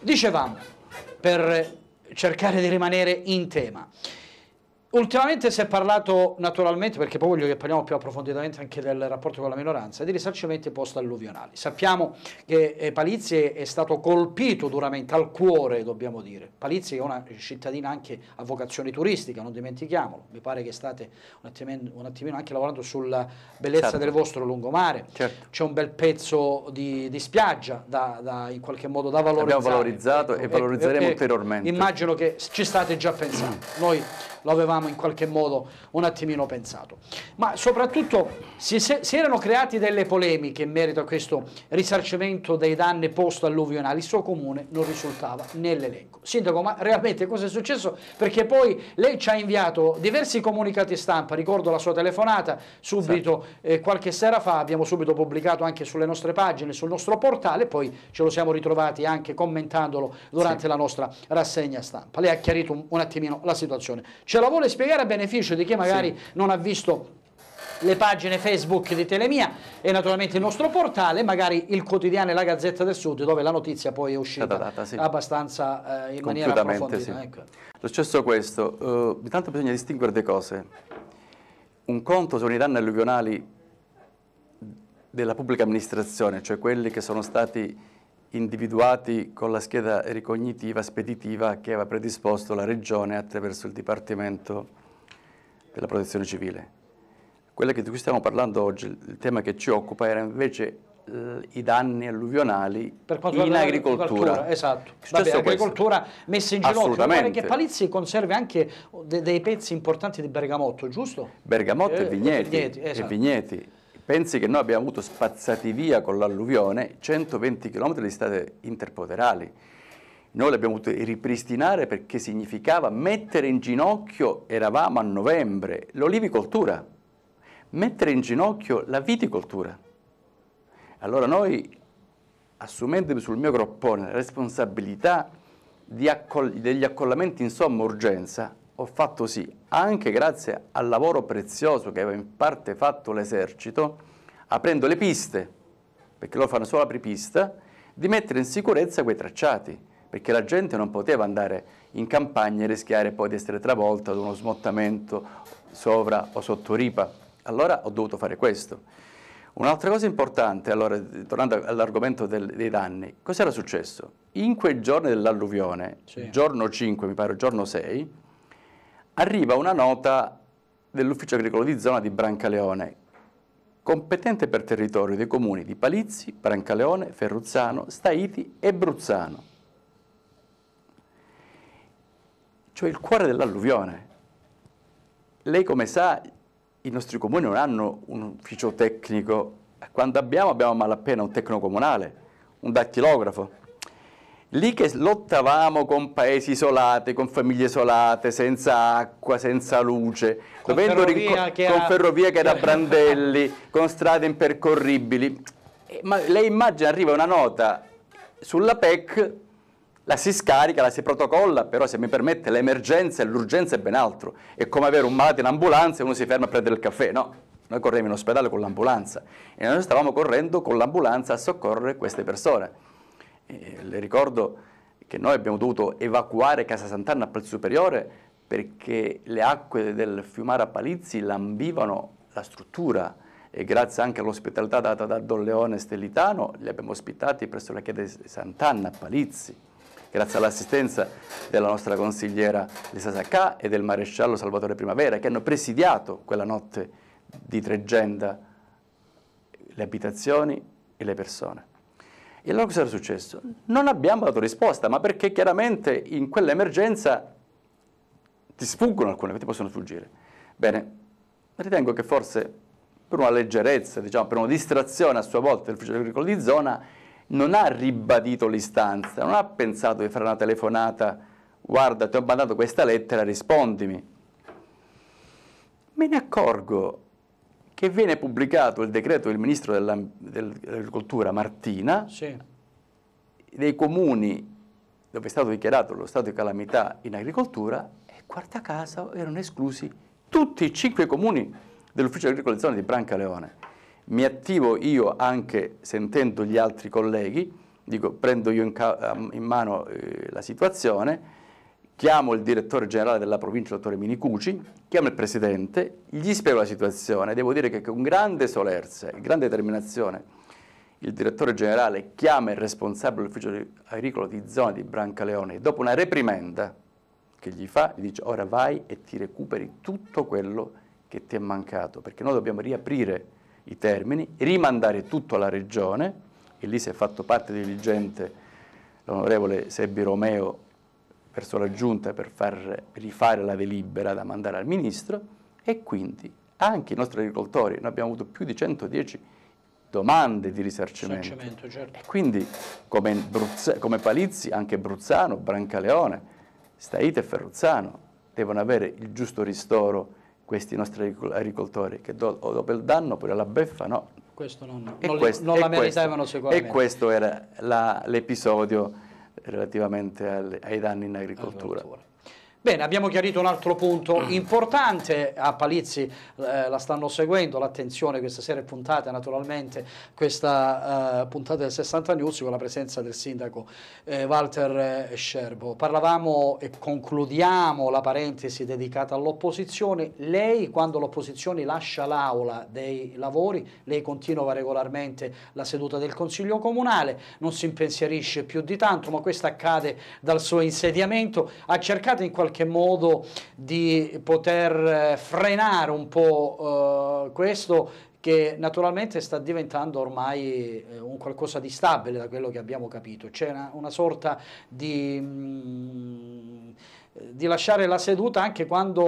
Dicevamo, per cercare di rimanere in tema. Ultimamente si è parlato naturalmente, perché poi voglio che parliamo più approfonditamente anche del rapporto con la minoranza, di risarcimento post-alluvionali. Sappiamo che eh, Palizzi è stato colpito duramente al cuore, dobbiamo dire. Palizzi è una cittadina anche a vocazione turistica, non dimentichiamolo. Mi pare che state un attimino, un attimino anche lavorando sulla bellezza certo. del vostro lungomare. Certo. C'è un bel pezzo di, di spiaggia da, da, in qualche modo da valorizzare. Abbiamo valorizzato ecco, e valorizzeremo ecco, ecco, ulteriormente. Immagino che ci state già pensando. Noi lo avevamo in qualche modo un attimino pensato. Ma soprattutto si, si erano creati delle polemiche in merito a questo risarcimento dei danni post-alluvionali, il suo comune non risultava nell'elenco. Sindaco, ma realmente cosa è successo? Perché poi lei ci ha inviato diversi comunicati stampa, ricordo la sua telefonata, subito sì. Esatto. eh, qualche sera fa abbiamo subito pubblicato anche sulle nostre pagine, sul nostro portale, poi ce lo siamo ritrovati anche commentandolo durante sì. la nostra rassegna stampa. Lei ha chiarito un, un attimino la situazione. Ci Ce la vuole spiegare a beneficio di chi magari sì. non ha visto le pagine Facebook di Telemia e naturalmente il nostro portale, magari il quotidiano e la Gazzetta del Sud, dove la notizia poi è uscita data, sì. abbastanza eh, in maniera approfondita. Sì. Ecco. Lo questo, uh, eh, intanto bisogna distinguere due cose. Un conto sono i danni alluvionali della pubblica amministrazione, cioè quelli che sono stati individuati con la scheda ricognitiva speditiva che aveva predisposto la Regione attraverso il Dipartimento della Protezione Civile. Quello di cui stiamo parlando oggi, il tema che ci occupa, era invece eh, i danni alluvionali per quanto in agricoltura. agricoltura esatto, Vabbè, agricoltura messa in ginocchio. Pare che Palizzi conservi anche dei pezzi importanti di bergamotto, giusto? Bergamotto eh, e vigneti. vigneti, esatto. e vigneti. Pensi che noi abbiamo avuto spazzati via con l'alluvione 120 km di strade interpoderali. Noi le abbiamo dovute ripristinare perché significava mettere in ginocchio, eravamo a novembre, l'olivicoltura, mettere in ginocchio la viticoltura. Allora noi, assumendomi sul mio groppone la responsabilità accol degli accollamenti in somma urgenza, ho fatto sì, anche grazie al lavoro prezioso che aveva in parte fatto l'esercito, aprendo le piste, perché loro fanno solo apripista, di mettere in sicurezza quei tracciati, perché la gente non poteva andare in campagna e rischiare poi di essere travolta da uno smottamento sovra o sotto ripa. Allora ho dovuto fare questo. Un'altra cosa importante, allora, tornando all'argomento dei danni, cos'era successo? In quei giorni dell'alluvione, sì. giorno 5, mi pare, giorno 6, arriva una nota dell'ufficio agricolo di zona di Brancaleone, competente per territorio dei comuni di Palizzi, Brancaleone, Ferruzzano, Staiti e Bruzzano. Cioè il cuore dell'alluvione. Lei come sa i nostri comuni non hanno un ufficio tecnico, quando abbiamo abbiamo malapena un tecnico comunale, un dattilografo, Lì che lottavamo con paesi isolati, con famiglie isolate, senza acqua, senza luce, con, ferrovia che, con ha... ferrovia, che era brandelli, con strade impercorribili. Eh, ma lei immagina, arriva una nota sulla PEC, la si scarica, la si protocolla, però se mi permette l'emergenza e l'urgenza è ben altro. È come avere un malato in ambulanza e uno si ferma a prendere il caffè, no? Noi correvamo in ospedale con l'ambulanza e noi stavamo correndo con l'ambulanza a soccorrere queste persone. Eh, le ricordo che noi abbiamo dovuto evacuare Casa Sant'Anna a Palazzo Superiore perché le acque del Fiumara Palizzi lambivano la struttura e grazie anche all'ospitalità data da Don Leone Stellitano li abbiamo ospitati presso la chiesa di Sant'Anna a Palizzi, grazie all'assistenza della nostra consigliera Lisa Sacca e del maresciallo Salvatore Primavera che hanno presidiato quella notte di tregenda le abitazioni e le persone. E allora cosa era successo? Non abbiamo dato risposta, ma perché chiaramente in quell'emergenza ti sfuggono alcune, ti possono sfuggire. Bene, ritengo che forse per una leggerezza, diciamo, per una distrazione a sua volta del ufficio agricolo di zona, non ha ribadito l'istanza, non ha pensato di fare una telefonata, guarda, ti ho mandato questa lettera, rispondimi. Me ne accorgo che viene pubblicato il decreto del ministro dell'agricoltura dell Martina, sì. dei comuni dove è stato dichiarato lo stato di calamità in agricoltura, e quarta casa erano esclusi tutti i cinque comuni dell'ufficio di zona di Brancaleone. Mi attivo io anche sentendo gli altri colleghi, dico prendo io in, in mano eh, la situazione, chiamo il direttore generale della provincia, dottore Minicucci, chiamo il presidente, gli spiego la situazione. Devo dire che con grande solerzia e grande determinazione il direttore generale chiama il responsabile dell'ufficio agricolo di zona di Brancaleone e dopo una reprimenda che gli fa, gli dice ora vai e ti recuperi tutto quello che ti è mancato, perché noi dobbiamo riaprire i termini, rimandare tutto alla regione, e lì si è fatto parte dirigente l'onorevole Sebbi Romeo verso la Giunta per far rifare la delibera da mandare al Ministro e quindi anche i nostri agricoltori, noi abbiamo avuto più di 110 domande di risarcimento. Certo. E quindi come, come, Palizzi anche Bruzzano, Brancaleone, Staite e Ferruzzano devono avere il giusto ristoro questi nostri agricoltori che do, dopo il danno poi la beffa no. Questo non, non, questo, non la meritavano sicuramente. E questo era l'episodio relativamente al, ai danni in agricoltura. agricoltura. Bene, abbiamo chiarito un altro punto mm. importante, a Palizzi eh, la stanno seguendo, l'attenzione questa sera è puntata naturalmente, questa eh, puntata del 60 News con la presenza del sindaco eh, Walter eh, Scerbo. Parlavamo e concludiamo la parentesi dedicata all'opposizione, lei quando l'opposizione lascia l'aula dei lavori, lei continua regolarmente la seduta del Consiglio Comunale, non si impensierisce più di tanto, ma questo accade dal suo insediamento, ha cercato in qualche qualche modo di poter eh, frenare un po' eh, questo che naturalmente sta diventando ormai eh, un qualcosa di stabile da quello che abbiamo capito, c'è una, una sorta di... Mm, di lasciare la seduta anche quando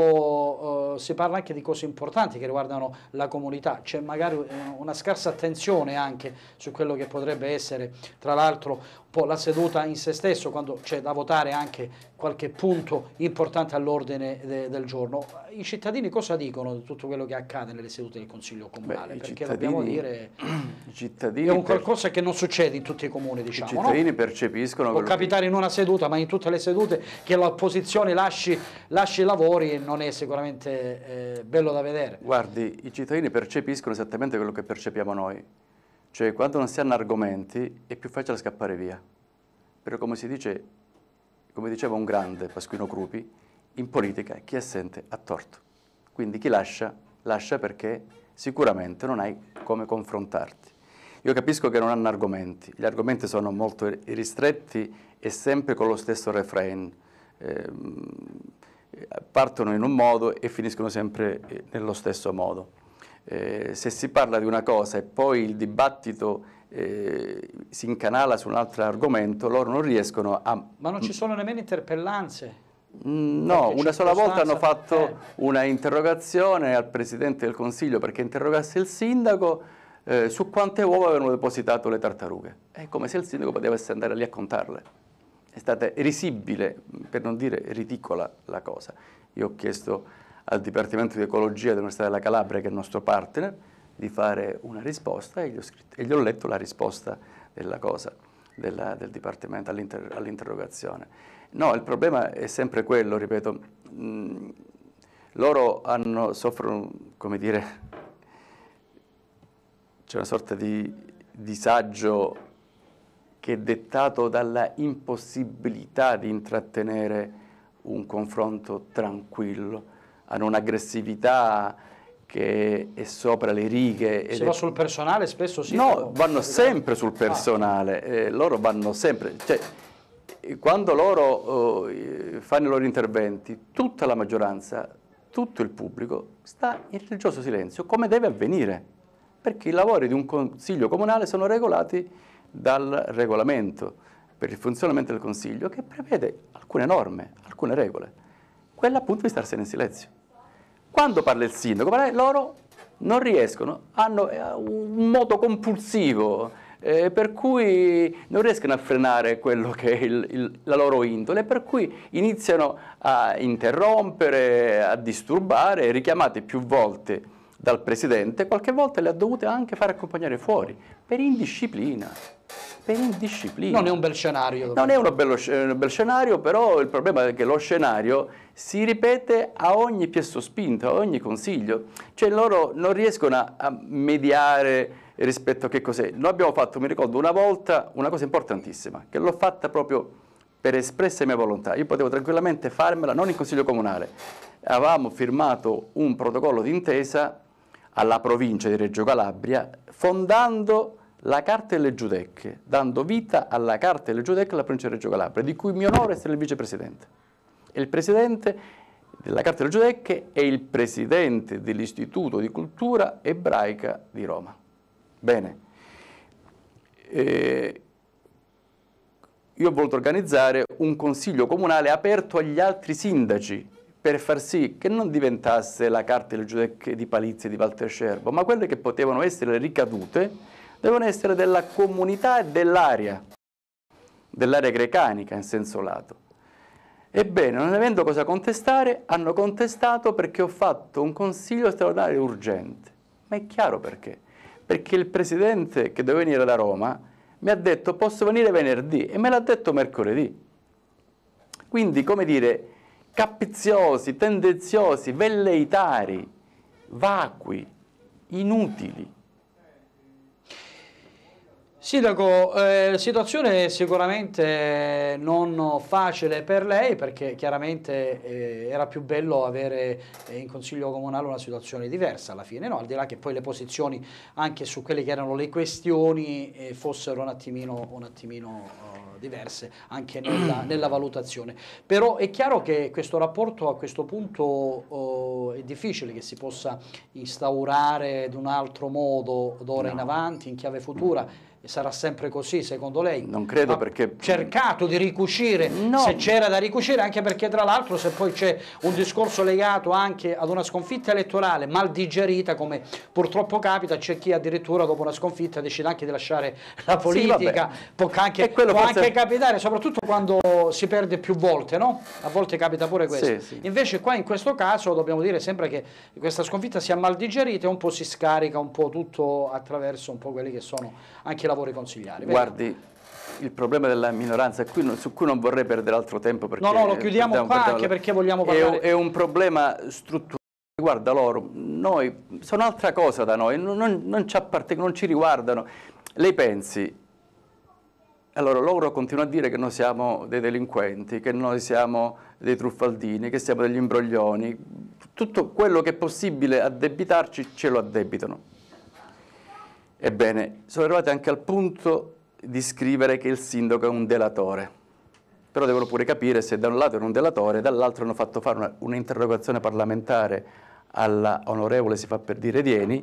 uh, si parla anche di cose importanti che riguardano la comunità, c'è magari una scarsa attenzione anche su quello che potrebbe essere tra l'altro po' la seduta in se stesso quando c'è da votare anche qualche punto importante all'ordine de del giorno. I cittadini cosa dicono di tutto quello che accade nelle sedute del Consiglio Comunale? Beh, Perché dobbiamo dire è un qualcosa che non succede in tutti i comuni, diciamo. I cittadini no? percepiscono... Può capitare in una seduta, ma in tutte le sedute, che l'opposizione lasci, lasci, i lavori non è sicuramente eh, bello da vedere. Guardi, i cittadini percepiscono esattamente quello che percepiamo noi. Cioè, quando non si hanno argomenti, è più facile scappare via. Però, come si dice, come diceva un grande Pasquino Crupi, in politica chi assente ha torto. Quindi chi lascia, lascia perché sicuramente non hai come confrontarti. Io capisco che non hanno argomenti, gli argomenti sono molto ristretti e sempre con lo stesso refrain. Ehm, eh, partono in un modo e finiscono sempre eh, nello stesso modo eh, se si parla di una cosa e poi il dibattito eh, si incanala su un altro argomento, loro non riescono a... Ma non ci sono nemmeno interpellanze? Mm, no, una sola volta hanno fatto eh. una interrogazione al Presidente del Consiglio perché interrogasse il Sindaco eh, su quante uova avevano depositato le tartarughe. È come se il Sindaco potesse andare lì a contarle. È stata risibile, per non dire ridicola, la cosa. Io ho chiesto al Dipartimento di Ecologia dell'Università della Calabria, che è il nostro partner, di fare una risposta e gli ho, scritto, e gli ho letto la risposta della cosa, della, del Dipartimento all'interrogazione. no, il problema è sempre quello, ripeto, mh, mm, loro hanno, soffrono, come dire, c'è una sorta di disagio che è dettato dalla impossibilità di intrattenere un confronto tranquillo hanno un'aggressività che è sopra le righe. Se va è... sul personale spesso si... No, vanno sempre sul personale, ah. eh, loro vanno sempre... Cioè, quando loro eh, fanno i loro interventi, tutta la maggioranza, tutto il pubblico sta in religioso silenzio, come deve avvenire, perché i lavori di un consiglio comunale sono regolati dal regolamento per il funzionamento del consiglio che prevede alcune norme, alcune regole quella appunto di starsene in silenzio. Quando parla il sindaco, loro non riescono, hanno eh, un modo compulsivo, eh, per cui non riescono a frenare quello che è il, il, la loro indole, per cui iniziano a interrompere, a disturbare, richiamate più volte dal presidente, qualche volta le ha dovute anche far accompagnare fuori, per indisciplina. Per indisciplina. Non è un bel scenario. Non è uno bello, eh, un bel scenario, però il problema è che lo scenario si ripete a ogni piesso spinto, a ogni consiglio. Cioè loro non riescono a, a mediare rispetto a che cos'è. Noi abbiamo fatto, mi ricordo, una volta una cosa importantissima, che l'ho fatta proprio per espressa mia volontà. Io potevo tranquillamente farmela, non in Consiglio Comunale. Avevamo firmato un protocollo d'intesa alla provincia di Reggio Calabria, fondando la Carta delle Giudecche, dando vita alla Carta delle Giudecche alla provincia di Reggio Calabria, di cui mi onore essere il vicepresidente. E il presidente della Carta delle Giudecche è il presidente dell'Istituto di Cultura Ebraica di Roma. Bene, eh, io ho voluto organizzare un consiglio comunale aperto agli altri sindaci per far sì che non diventasse la carta del giudecche di Palizia e di Walter Scerbo, ma quelle che potevano essere le ricadute devono essere della comunità e dell'area, dell'area grecanica in senso lato. Ebbene, non avendo cosa contestare, hanno contestato perché ho fatto un consiglio straordinario urgente. Ma è chiaro perché. Perché il presidente che doveva venire da Roma mi ha detto posso venire venerdì e me l'ha detto mercoledì. Quindi, come dire, capiziosi, tendenziosi, velleitari, vacui, inutili. Sindaco, eh, situazione sicuramente non facile per lei perché chiaramente eh, era più bello avere eh, in Consiglio Comunale una situazione diversa alla fine, no? al di là che poi le posizioni anche su quelle che erano le questioni eh, fossero un attimino, un attimino eh, diverse anche nella, nella, valutazione. Però è chiaro che questo rapporto a questo punto eh, è difficile che si possa instaurare ad un altro modo d'ora no. in avanti, in chiave futura e sarà sempre così secondo lei? Non credo ha perché... cercato di ricucire no. se c'era da ricucire anche perché tra l'altro se poi c'è un discorso legato anche ad una sconfitta elettorale mal digerita come purtroppo capita c'è chi addirittura dopo una sconfitta decide anche di lasciare la politica sì, può anche, può forse... anche capitare soprattutto quando si perde più volte no? a volte capita pure questo sì, sì. invece qua in questo caso dobbiamo dire sempre che questa sconfitta sia mal digerita e un po' si scarica un po' tutto attraverso un po' quelli che sono anche la la vuoi Guardi, il problema della minoranza qui, su cui non vorrei perdere altro tempo. Perché no, no, lo chiudiamo qua perdavamo... anche perché vogliamo parlare. È, è un problema strutturale. Riguarda loro, noi, sono altra cosa da noi, non, non, ci non ci riguardano. Lei pensi, allora loro continuano a dire che noi siamo dei delinquenti, che noi siamo dei truffaldini, che siamo degli imbroglioni, tutto quello che è possibile addebitarci ce lo addebitano. Ebbene, sono arrivati anche al punto di scrivere che il sindaco è un delatore. Però devono pure capire se da un lato era un delatore, dall'altro hanno fatto fare un'interrogazione parlamentare alla onorevole, si fa per dire, Dieni,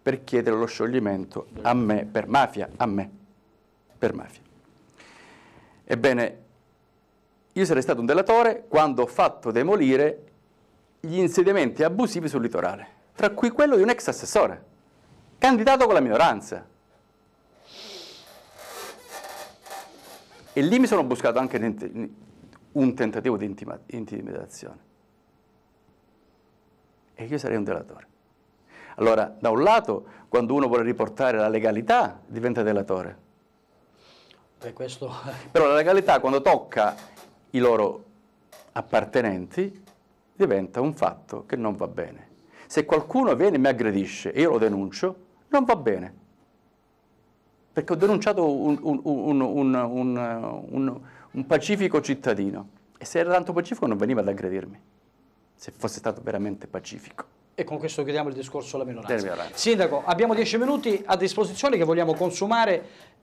per chiedere lo scioglimento a me, per mafia, a me, per mafia. Ebbene, io sarei stato un delatore quando ho fatto demolire gli insediamenti abusivi sul litorale, tra cui quello di un ex assessore candidato con la minoranza. E lì mi sono buscato anche un tentativo di intimidazione. E io sarei un delatore. Allora, da un lato, quando uno vuole riportare la legalità, diventa delatore. Per questo... Però la legalità, quando tocca i loro appartenenti, diventa un fatto che non va bene. Se qualcuno viene e mi aggredisce e io lo denuncio, non va bene, perché ho denunciato un, un, un, un pacifico cittadino e se era tanto pacifico non veniva ad aggredirmi, se fosse stato veramente pacifico. E con questo chiudiamo il discorso alla minoranza. Sindaco, abbiamo dieci minuti a disposizione che vogliamo consumare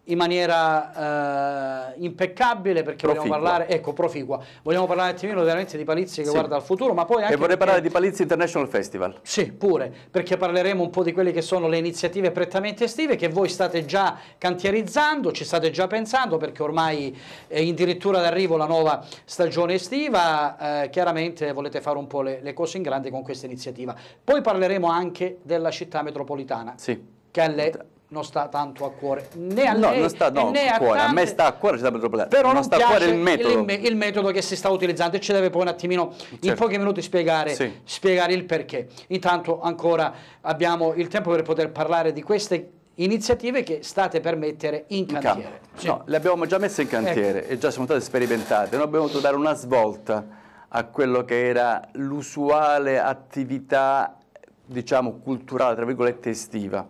in maniera eh, impeccabile perché proficua. vogliamo parlare, ecco, proficua. Vogliamo parlare un attimino veramente di Palizzi che sì. guarda al futuro, ma poi anche... E vorrei parlare di Palizzi International Festival. Sì, pure, perché parleremo un po' di quelle che sono le iniziative prettamente estive che voi state già cantierizzando, ci state già pensando perché ormai è addirittura d'arrivo la nuova stagione estiva, eh, chiaramente volete fare un po' le, le cose in grande con questa iniziativa. Poi parleremo anche della città metropolitana. Sì. Che è le non sta tanto a cuore né a no, lei, non sta, no, né a, cuore. Tante... a me sta a cuore città metropolitana però non, non sta a cuore il metodo il, il, metodo che si sta utilizzando e ci deve poi un attimino certo. in pochi minuti spiegare, sì. spiegare il perché intanto ancora abbiamo il tempo per poter parlare di queste iniziative che state per mettere in cantiere in sì. no, le abbiamo già messe in cantiere ecco. e già sono state sperimentate noi abbiamo dovuto dare una svolta a quello che era l'usuale attività diciamo culturale tra virgolette estiva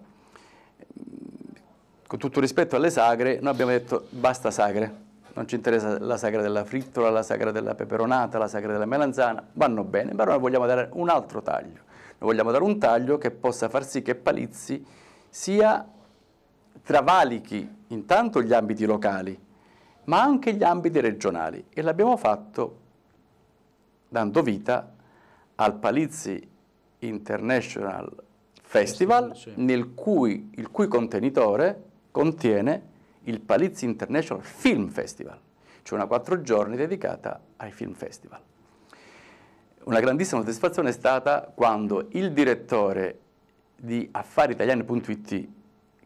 con tutto rispetto alle sagre, noi abbiamo detto basta sagre, non ci interessa la sagra della frittola, la sagra della peperonata, la sagra della melanzana, vanno bene, però noi vogliamo dare un altro taglio, noi vogliamo dare un taglio che possa far sì che Palizzi sia travalichi intanto gli ambiti locali, ma anche gli ambiti regionali e l'abbiamo fatto dando vita al Palizzi International Festival, Festival sì. cui, il cui contenitore contiene il Palizzi International Film Festival, cioè una quattro giorni dedicata ai film festival. Una grandissima soddisfazione è stata quando il direttore di affariitaliani.it,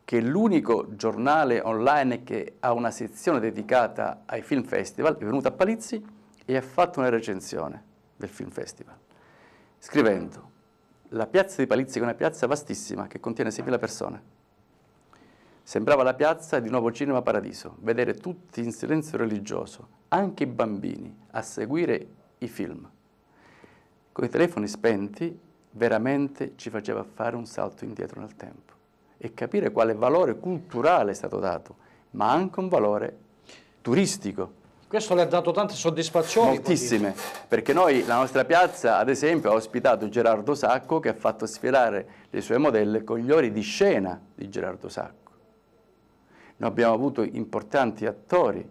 che è l'unico giornale online che ha una sezione dedicata ai film festival, è venuto a Palizzi e ha fatto una recensione del film festival, scrivendo la piazza di Palizzi che è una piazza vastissima che contiene 6.000 persone. Sembrava la piazza di nuovo Cinema Paradiso, vedere tutti in silenzio religioso, anche i bambini, a seguire i film. Con i telefoni spenti veramente ci faceva fare un salto indietro nel tempo e capire quale valore culturale è stato dato, ma anche un valore turistico. Questo le ha dato tante soddisfazioni. Moltissime, perché noi, la nostra piazza, ad esempio, ha ospitato Gerardo Sacco che ha fatto sfilare le sue modelle con gli ori di scena di Gerardo Sacco. Noi abbiamo avuto importanti attori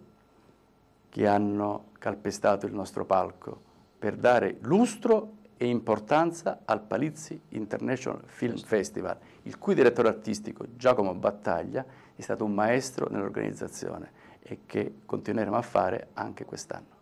che hanno calpestato il nostro palco per dare lustro e importanza al Palizzi International Film certo. Festival, il cui direttore artistico Giacomo Battaglia è stato un maestro nell'organizzazione e che continueremo a fare anche quest'anno.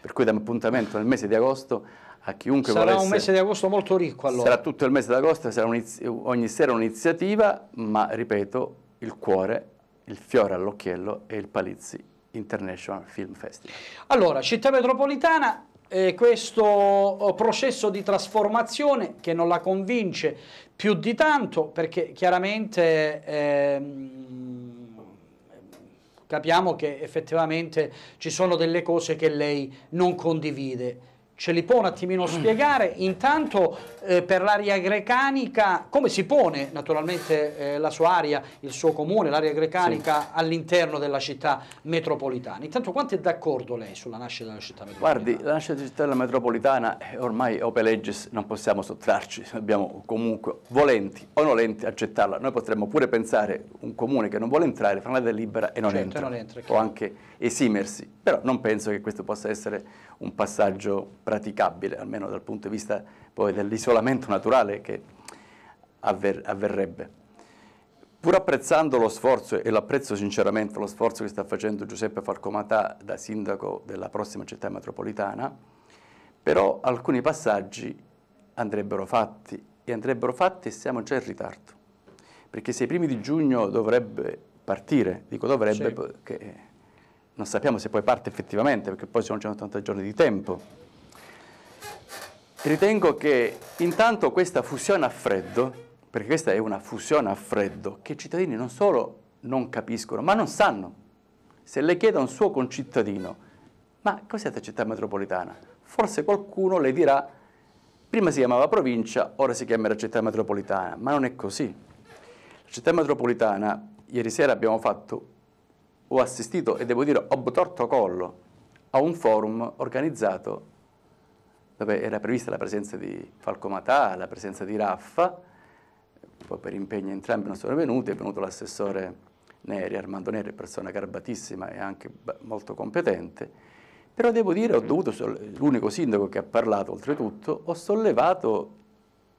Per cui diamo appuntamento nel mese di agosto a chiunque sarà volesse. Sarà un mese di agosto molto ricco allora. Sarà tutto il mese d'agosto, sarà ogni sera un'iniziativa, ma ripeto, il cuore il fiore all'occhiello e il Palizzi International Film Festival. Allora, città metropolitana, eh, questo oh, processo di trasformazione che non la convince più di tanto perché chiaramente... Ehm, capiamo che effettivamente ci sono delle cose che lei non condivide ce li può un attimino spiegare intanto eh, per l'area grecanica come si pone naturalmente eh, la sua area, il suo comune, l'area grecanica sì. all'interno della città metropolitana. Intanto quanto è d'accordo lei sulla nascita della città metropolitana? Guardi, la nascita della città metropolitana ormai ope legis non possiamo sottrarci, dobbiamo comunque volenti o nolenti accettarla. Noi potremmo pure pensare un comune che non vuole entrare, fra l'altro è libera e non certo, entra, non entra o anche esimersi, però non penso che questo possa essere un passaggio praticabile, almeno dal punto di vista poi dell'isolamento naturale che avver avverrebbe. Pur apprezzando lo sforzo, e l'apprezzo sinceramente, lo sforzo che sta facendo Giuseppe Falcomatà da sindaco della prossima città metropolitana, però alcuni passaggi andrebbero fatti e andrebbero fatti e siamo già in ritardo, perché se i primi di giugno dovrebbe partire, dico dovrebbe, sì. perché non sappiamo se poi parte effettivamente, perché poi sono già 80 giorni di tempo, Ritengo che intanto questa fusione a freddo, perché questa è una fusione a freddo, che i cittadini non solo non capiscono, ma non sanno. Se le chiede a un suo concittadino, ma cos'è la città metropolitana? Forse qualcuno le dirà, prima si chiamava provincia, ora si chiamerà città metropolitana, ma non è così. La città metropolitana, ieri sera abbiamo fatto, ho assistito e devo dire ho torto collo a un forum organizzato dove era prevista la presenza di Falco Matà, la presenza di Raffa, poi per impegni entrambi non sono venuti, è venuto l'assessore Neri, Armando Neri, persona garbatissima e anche molto competente, però devo dire, ho dovuto, l'unico sindaco che ha parlato oltretutto, ho sollevato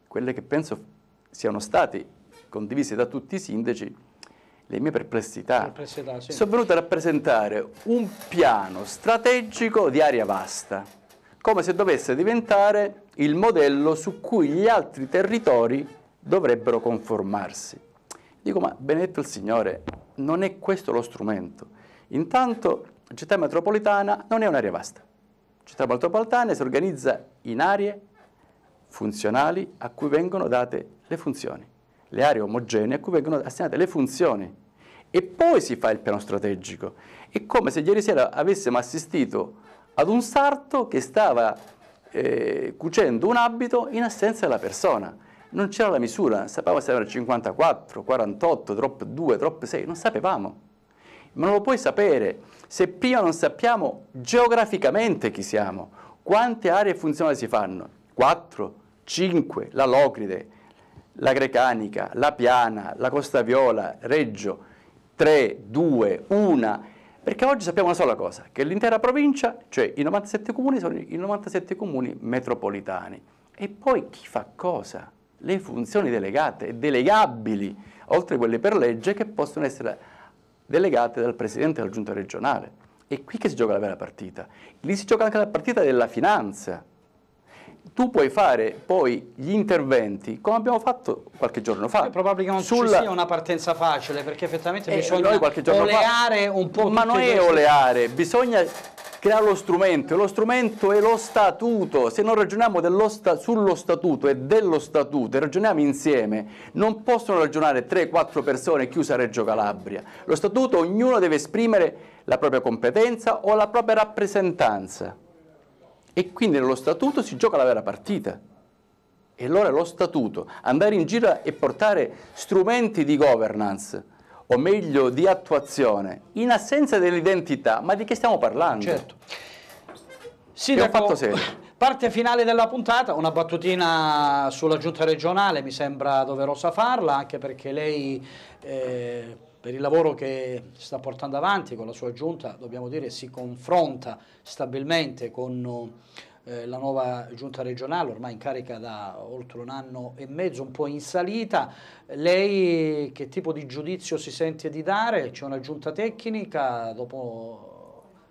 quelle che penso siano state condivise da tutti i sindaci, le mie perplessità. perplessità sì. Sono venuto a rappresentare un piano strategico di area vasta come se dovesse diventare il modello su cui gli altri territori dovrebbero conformarsi. Dico, ma benedetto il Signore, non è questo lo strumento. Intanto la città metropolitana non è un'area vasta. La città metropolitana si organizza in aree funzionali a cui vengono date le funzioni, le aree omogenee a cui vengono assegnate le funzioni. E poi si fa il piano strategico. È come se ieri sera avessimo assistito ad un sarto che stava eh, cucendo un abito in assenza della persona. Non c'era la misura, sapevamo se era 54, 48, troppo 2, troppo 6, non sapevamo. Ma non lo puoi sapere se prima non sappiamo geograficamente chi siamo, quante aree funzionali si fanno, 4, 5, la Locride, la Grecanica, la Piana, la Costa Viola, Reggio, 3, 2, 1 perché oggi sappiamo una sola cosa, che l'intera provincia, cioè i 97 comuni, sono i 97 comuni metropolitani. E poi chi fa cosa? Le funzioni delegate e delegabili, oltre a quelle per legge che possono essere delegate dal Presidente della Giunta regionale. È qui che si gioca la vera partita. Lì si gioca anche la partita della finanza tu puoi fare poi gli interventi, come abbiamo fatto qualche giorno fa. È probabile che non sulla... ci sia una partenza facile, perché effettivamente eh, bisogna oleare fa... un po'. Ma non è oleare, bisogna creare lo strumento, e lo strumento è lo statuto, se non ragioniamo sta... sullo statuto e dello statuto e ragioniamo insieme, non possono ragionare 3-4 persone chiuse a Reggio Calabria, lo statuto ognuno deve esprimere la propria competenza o la propria rappresentanza. E quindi nello statuto si gioca la vera partita. E allora lo statuto, andare in giro e portare strumenti di governance, o meglio di attuazione, in assenza dell'identità, ma di che stiamo parlando? Certo. Sindaco, fatto serio. Parte finale della puntata, una battutina sulla giunta regionale, mi sembra doverosa farla, anche perché lei eh, per il lavoro che sta portando avanti con la sua giunta, dobbiamo dire, si confronta stabilmente con eh, la nuova giunta regionale, ormai in carica da oltre un anno e mezzo, un po' in salita. Lei che tipo di giudizio si sente di dare? C'è una giunta tecnica dopo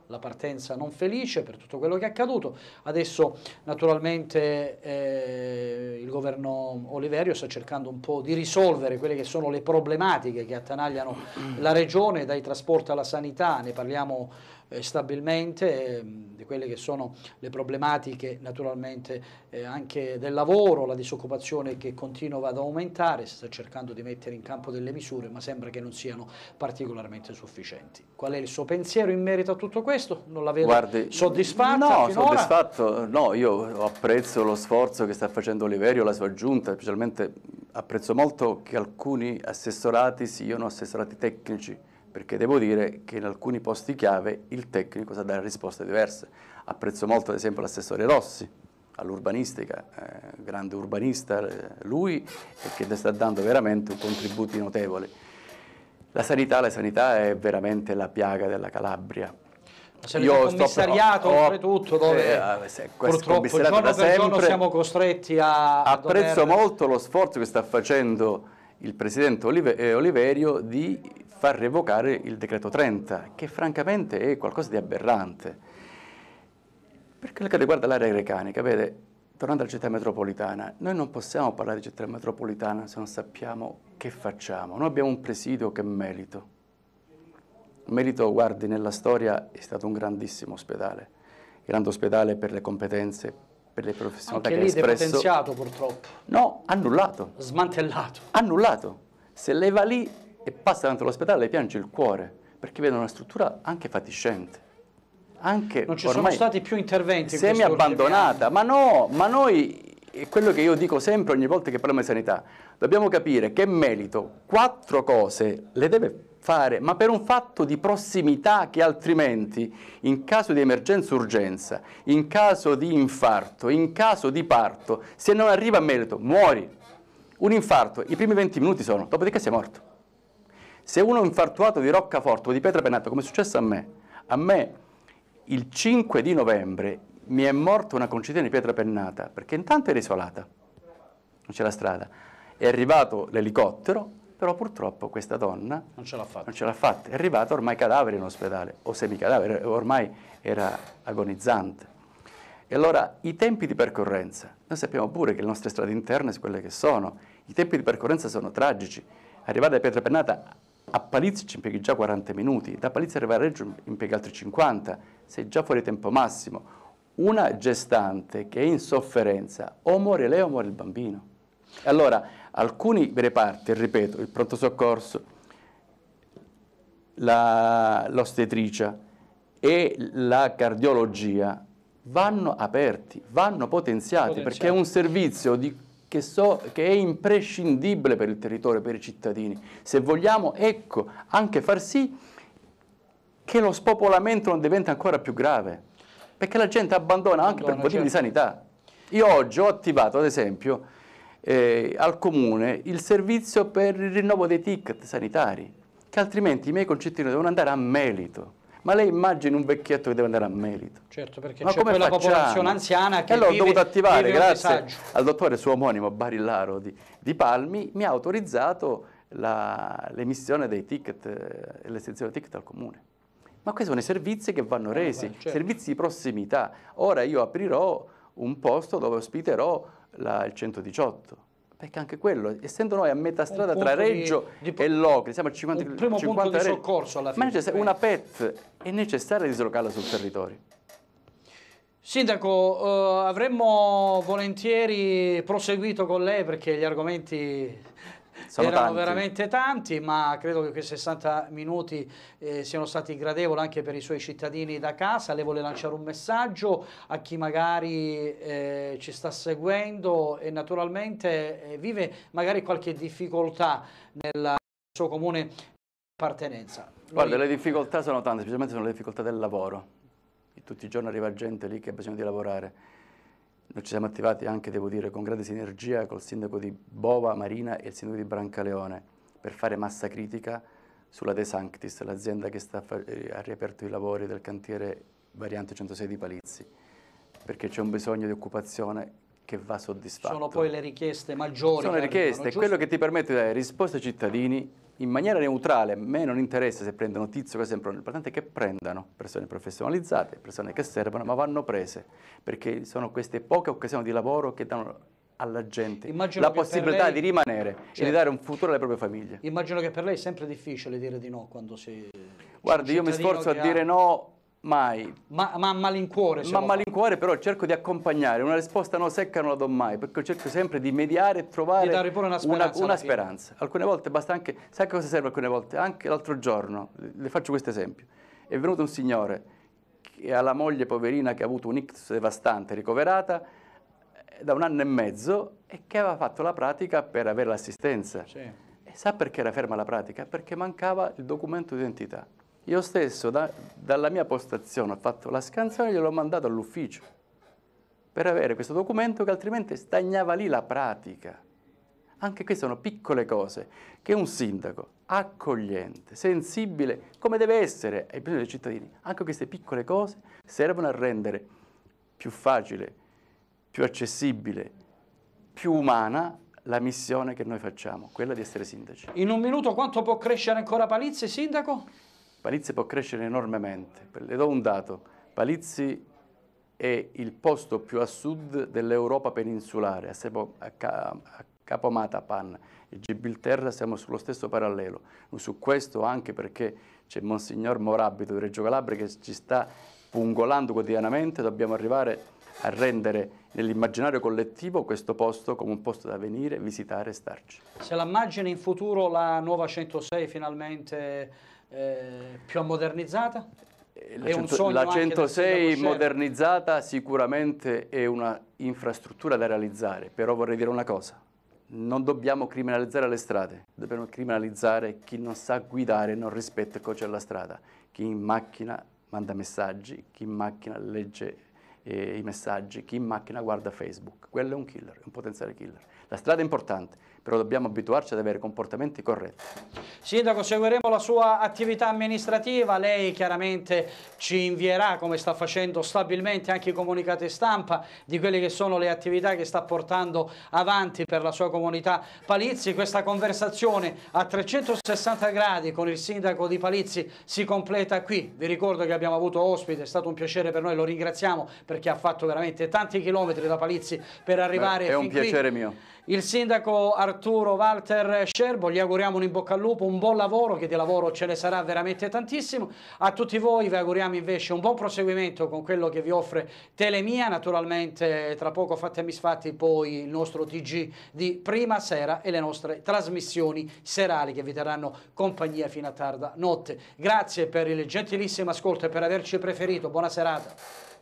la partenza non felice per tutto quello che è accaduto. Adesso naturalmente eh, il governo Oliverio sta cercando un po' di risolvere quelle che sono le problematiche che attanagliano la regione, dai trasporti alla sanità, ne parliamo eh, stabilmente eh, di quelle che sono le problematiche naturalmente eh, anche del lavoro, la disoccupazione che continua ad aumentare, si sta cercando di mettere in campo delle misure ma sembra che non siano particolarmente sufficienti. Qual è il suo pensiero in merito a tutto questo? Non la vedo Guardi, soddisfatta? No, finora? soddisfatto no, io apprezzo lo sforzo che sta facendo Oliverio, la sua giunta, specialmente apprezzo molto che alcuni assessorati siano assessorati tecnici, perché devo dire che in alcuni posti chiave il tecnico sa dare risposte diverse. Apprezzo molto ad esempio l'assessore Rossi all'urbanistica, eh, grande urbanista eh, lui, e che ne sta dando veramente un contributo notevole. La sanità, la sanità è veramente la piaga della Calabria, io il commissariato però, oltretutto dove eh, eh se, purtroppo giorno per sempre, giorno siamo costretti a apprezzo dover... molto lo sforzo che sta facendo il Presidente eh, Oliverio di far revocare il decreto 30, che francamente è qualcosa di aberrante. Per quello che riguarda l'area grecanica, vede, tornando alla città metropolitana, noi non possiamo parlare di città metropolitana se non sappiamo che facciamo. Noi abbiamo un presidio che è Melito. Melito, guardi, nella storia è stato un grandissimo ospedale, grande ospedale per le competenze, per le professionalità Anche che lì espresso, depotenziato purtroppo. No, annullato. Smantellato. Annullato. Se lei va lì e passa davanti all'ospedale le piange il cuore, perché vede una struttura anche fatiscente. Anche non ci sono stati più interventi. Semi abbandonata, ma no, ma noi è quello che io dico sempre ogni volta che parliamo di sanità. Dobbiamo capire che merito quattro cose le deve fare, ma per un fatto di prossimità che altrimenti, in caso di emergenza-urgenza, in caso di infarto, in caso di parto, se non arriva a merito, muori. Un infarto, i primi 20 minuti sono, dopodiché sei morto. Se uno è infartuato di roccaforte o di pietra penata, come è successo a me, a me il 5 di novembre mi è morta una concittina di pietra pennata, perché intanto era isolata, non c'era strada. È arrivato l'elicottero, però purtroppo questa donna non ce l'ha fatta. Non ce l'ha fatta. È arrivata ormai cadavere in ospedale, o semicadavere, ormai era agonizzante. E allora i tempi di percorrenza, noi sappiamo pure che le nostre strade interne sono quelle che sono, i tempi di percorrenza sono tragici. Arrivare da Pietrapennata a Palizzi ci impieghi già 40 minuti, da Palizzi arrivare a Reggio impieghi altri 50, sei già fuori tempo massimo. Una gestante che è in sofferenza, o muore lei o muore il bambino. Allora, alcuni reparti, ripeto, il pronto soccorso, l'ostetricia e la cardiologia vanno aperti, vanno potenziati, Potenziale. perché è un servizio di, che, so, che è imprescindibile per il territorio, per i cittadini. Se vogliamo, ecco, anche far sì che lo spopolamento non diventi ancora più grave, perché la gente abbandona, abbandona anche per motivi certo. di sanità. Io oggi ho attivato, ad esempio, eh, al comune il servizio per il rinnovo dei ticket sanitari, che altrimenti i miei concittadini devono andare a merito. Ma lei immagina un vecchietto che deve andare a merito. Certo, perché Ma c'è quella facciamo? popolazione anziana che E allora ho dovuto attivare, grazie al dottore suo omonimo Barillaro di, di Palmi, mi ha autorizzato l'emissione dei ticket, e eh, l'estensione dei ticket al comune. Ma questi sono i servizi che vanno eh, resi, eh, certo. servizi di prossimità. Ora io aprirò un posto dove ospiterò la, il 118, perché anche quello, essendo noi a metà strada tra Reggio di, di, e Locri, siamo a 50 km. primo 50 punto di soccorso alla fine. Ma una PET è necessario dislocarla sul territorio. Sindaco, eh, avremmo volentieri proseguito con lei perché gli argomenti sono erano tanti. veramente tanti, ma credo che questi 60 minuti eh, siano stati gradevoli anche per i suoi cittadini da casa. Le vuole lanciare un messaggio a chi magari eh, ci sta seguendo e naturalmente eh, vive magari qualche difficoltà nel suo comune di appartenenza. Lui... Guarda, le difficoltà sono tante, specialmente sono le difficoltà del lavoro. Tutti i giorni arriva gente lì che ha bisogno di lavorare noi ci siamo attivati anche, devo dire, con grande sinergia col sindaco di Bova Marina e il sindaco di Brancaleone per fare massa critica sulla De Sanctis, l'azienda che sta, eh, ha riaperto i lavori del cantiere variante 106 di Palizzi, perché c'è un bisogno di occupazione che va soddisfatto. Sono poi le richieste maggiori. Sono le richieste, arrivano, quello che ti permette di dare risposte ai cittadini in maniera neutrale, a me non interessa se prendono tizio che sembra, l'importante è che prendano persone professionalizzate, persone che servono, ma vanno prese, perché sono queste poche occasioni di lavoro che danno alla gente Immagino la possibilità lei... di rimanere certo. e di cioè, dare un futuro alle proprie famiglie. Immagino che per lei è sempre difficile dire di no quando si... Guardi, io mi sforzo a dire no mai. Ma, ma malincuore. Ma malincuore però cerco di accompagnare, una risposta no secca non la do mai, perché cerco sempre di mediare e trovare di una speranza. Una, una speranza. Alcune volte basta anche, sai cosa serve alcune volte? Anche l'altro giorno, le faccio questo esempio, è venuto un signore che ha la moglie poverina che ha avuto un ictus devastante, ricoverata eh, da un anno e mezzo e che aveva fatto la pratica per avere l'assistenza. Sì. E sa perché era ferma la pratica? Perché mancava il documento d'identità. Io stesso, da, dalla mia postazione, ho fatto la scansione e gliel'ho mandato all'ufficio per avere questo documento che altrimenti stagnava lì la pratica. Anche queste sono piccole cose che un sindaco accogliente, sensibile, come deve essere ai bisogni dei cittadini, anche queste piccole cose servono a rendere più facile, più accessibile, più umana la missione che noi facciamo, quella di essere sindaci. In un minuto quanto può crescere ancora Palizzi, sindaco? Palizzi può crescere enormemente. Le do un dato, Palizzi è il posto più a sud dell'Europa peninsulare, a Capo Matapan. In Gibilterra siamo sullo stesso parallelo. Su questo anche perché c'è Monsignor Morabito di Reggio Calabria che ci sta pungolando quotidianamente, dobbiamo arrivare a rendere nell'immaginario collettivo questo posto come un posto da venire, visitare e starci. Se la immagini in futuro la nuova 106 finalmente eh, più ammodernizzata? La, cento, la 106 modernizzata sicuramente è una infrastruttura da realizzare, però vorrei dire una cosa, non dobbiamo criminalizzare le strade, dobbiamo criminalizzare chi non sa guidare e non rispetta il codice della strada, chi in macchina manda messaggi, chi in macchina legge eh, i messaggi, chi in macchina guarda Facebook. Quello è un killer, è un potenziale killer. La strada è importante, però dobbiamo abituarci ad avere comportamenti corretti. Sindaco, seguiremo la sua attività amministrativa, lei chiaramente ci invierà, come sta facendo stabilmente, anche i comunicati stampa di quelle che sono le attività che sta portando avanti per la sua comunità Palizzi. Questa conversazione a 360 gradi con il sindaco di Palizzi si completa qui. Vi ricordo che abbiamo avuto ospite, è stato un piacere per noi, lo ringraziamo perché ha fatto veramente tanti chilometri da Palizzi per arrivare Beh, è un piacere mio il sindaco Arturo Walter Scerbo, gli auguriamo un in bocca al lupo, un buon lavoro, che di lavoro ce ne sarà veramente tantissimo. A tutti voi vi auguriamo invece un buon proseguimento con quello che vi offre Telemia, naturalmente tra poco fatti e misfatti poi il nostro TG di prima sera e le nostre trasmissioni serali che vi terranno compagnia fino a tarda notte. Grazie per il gentilissimo ascolto e per averci preferito. Buona serata.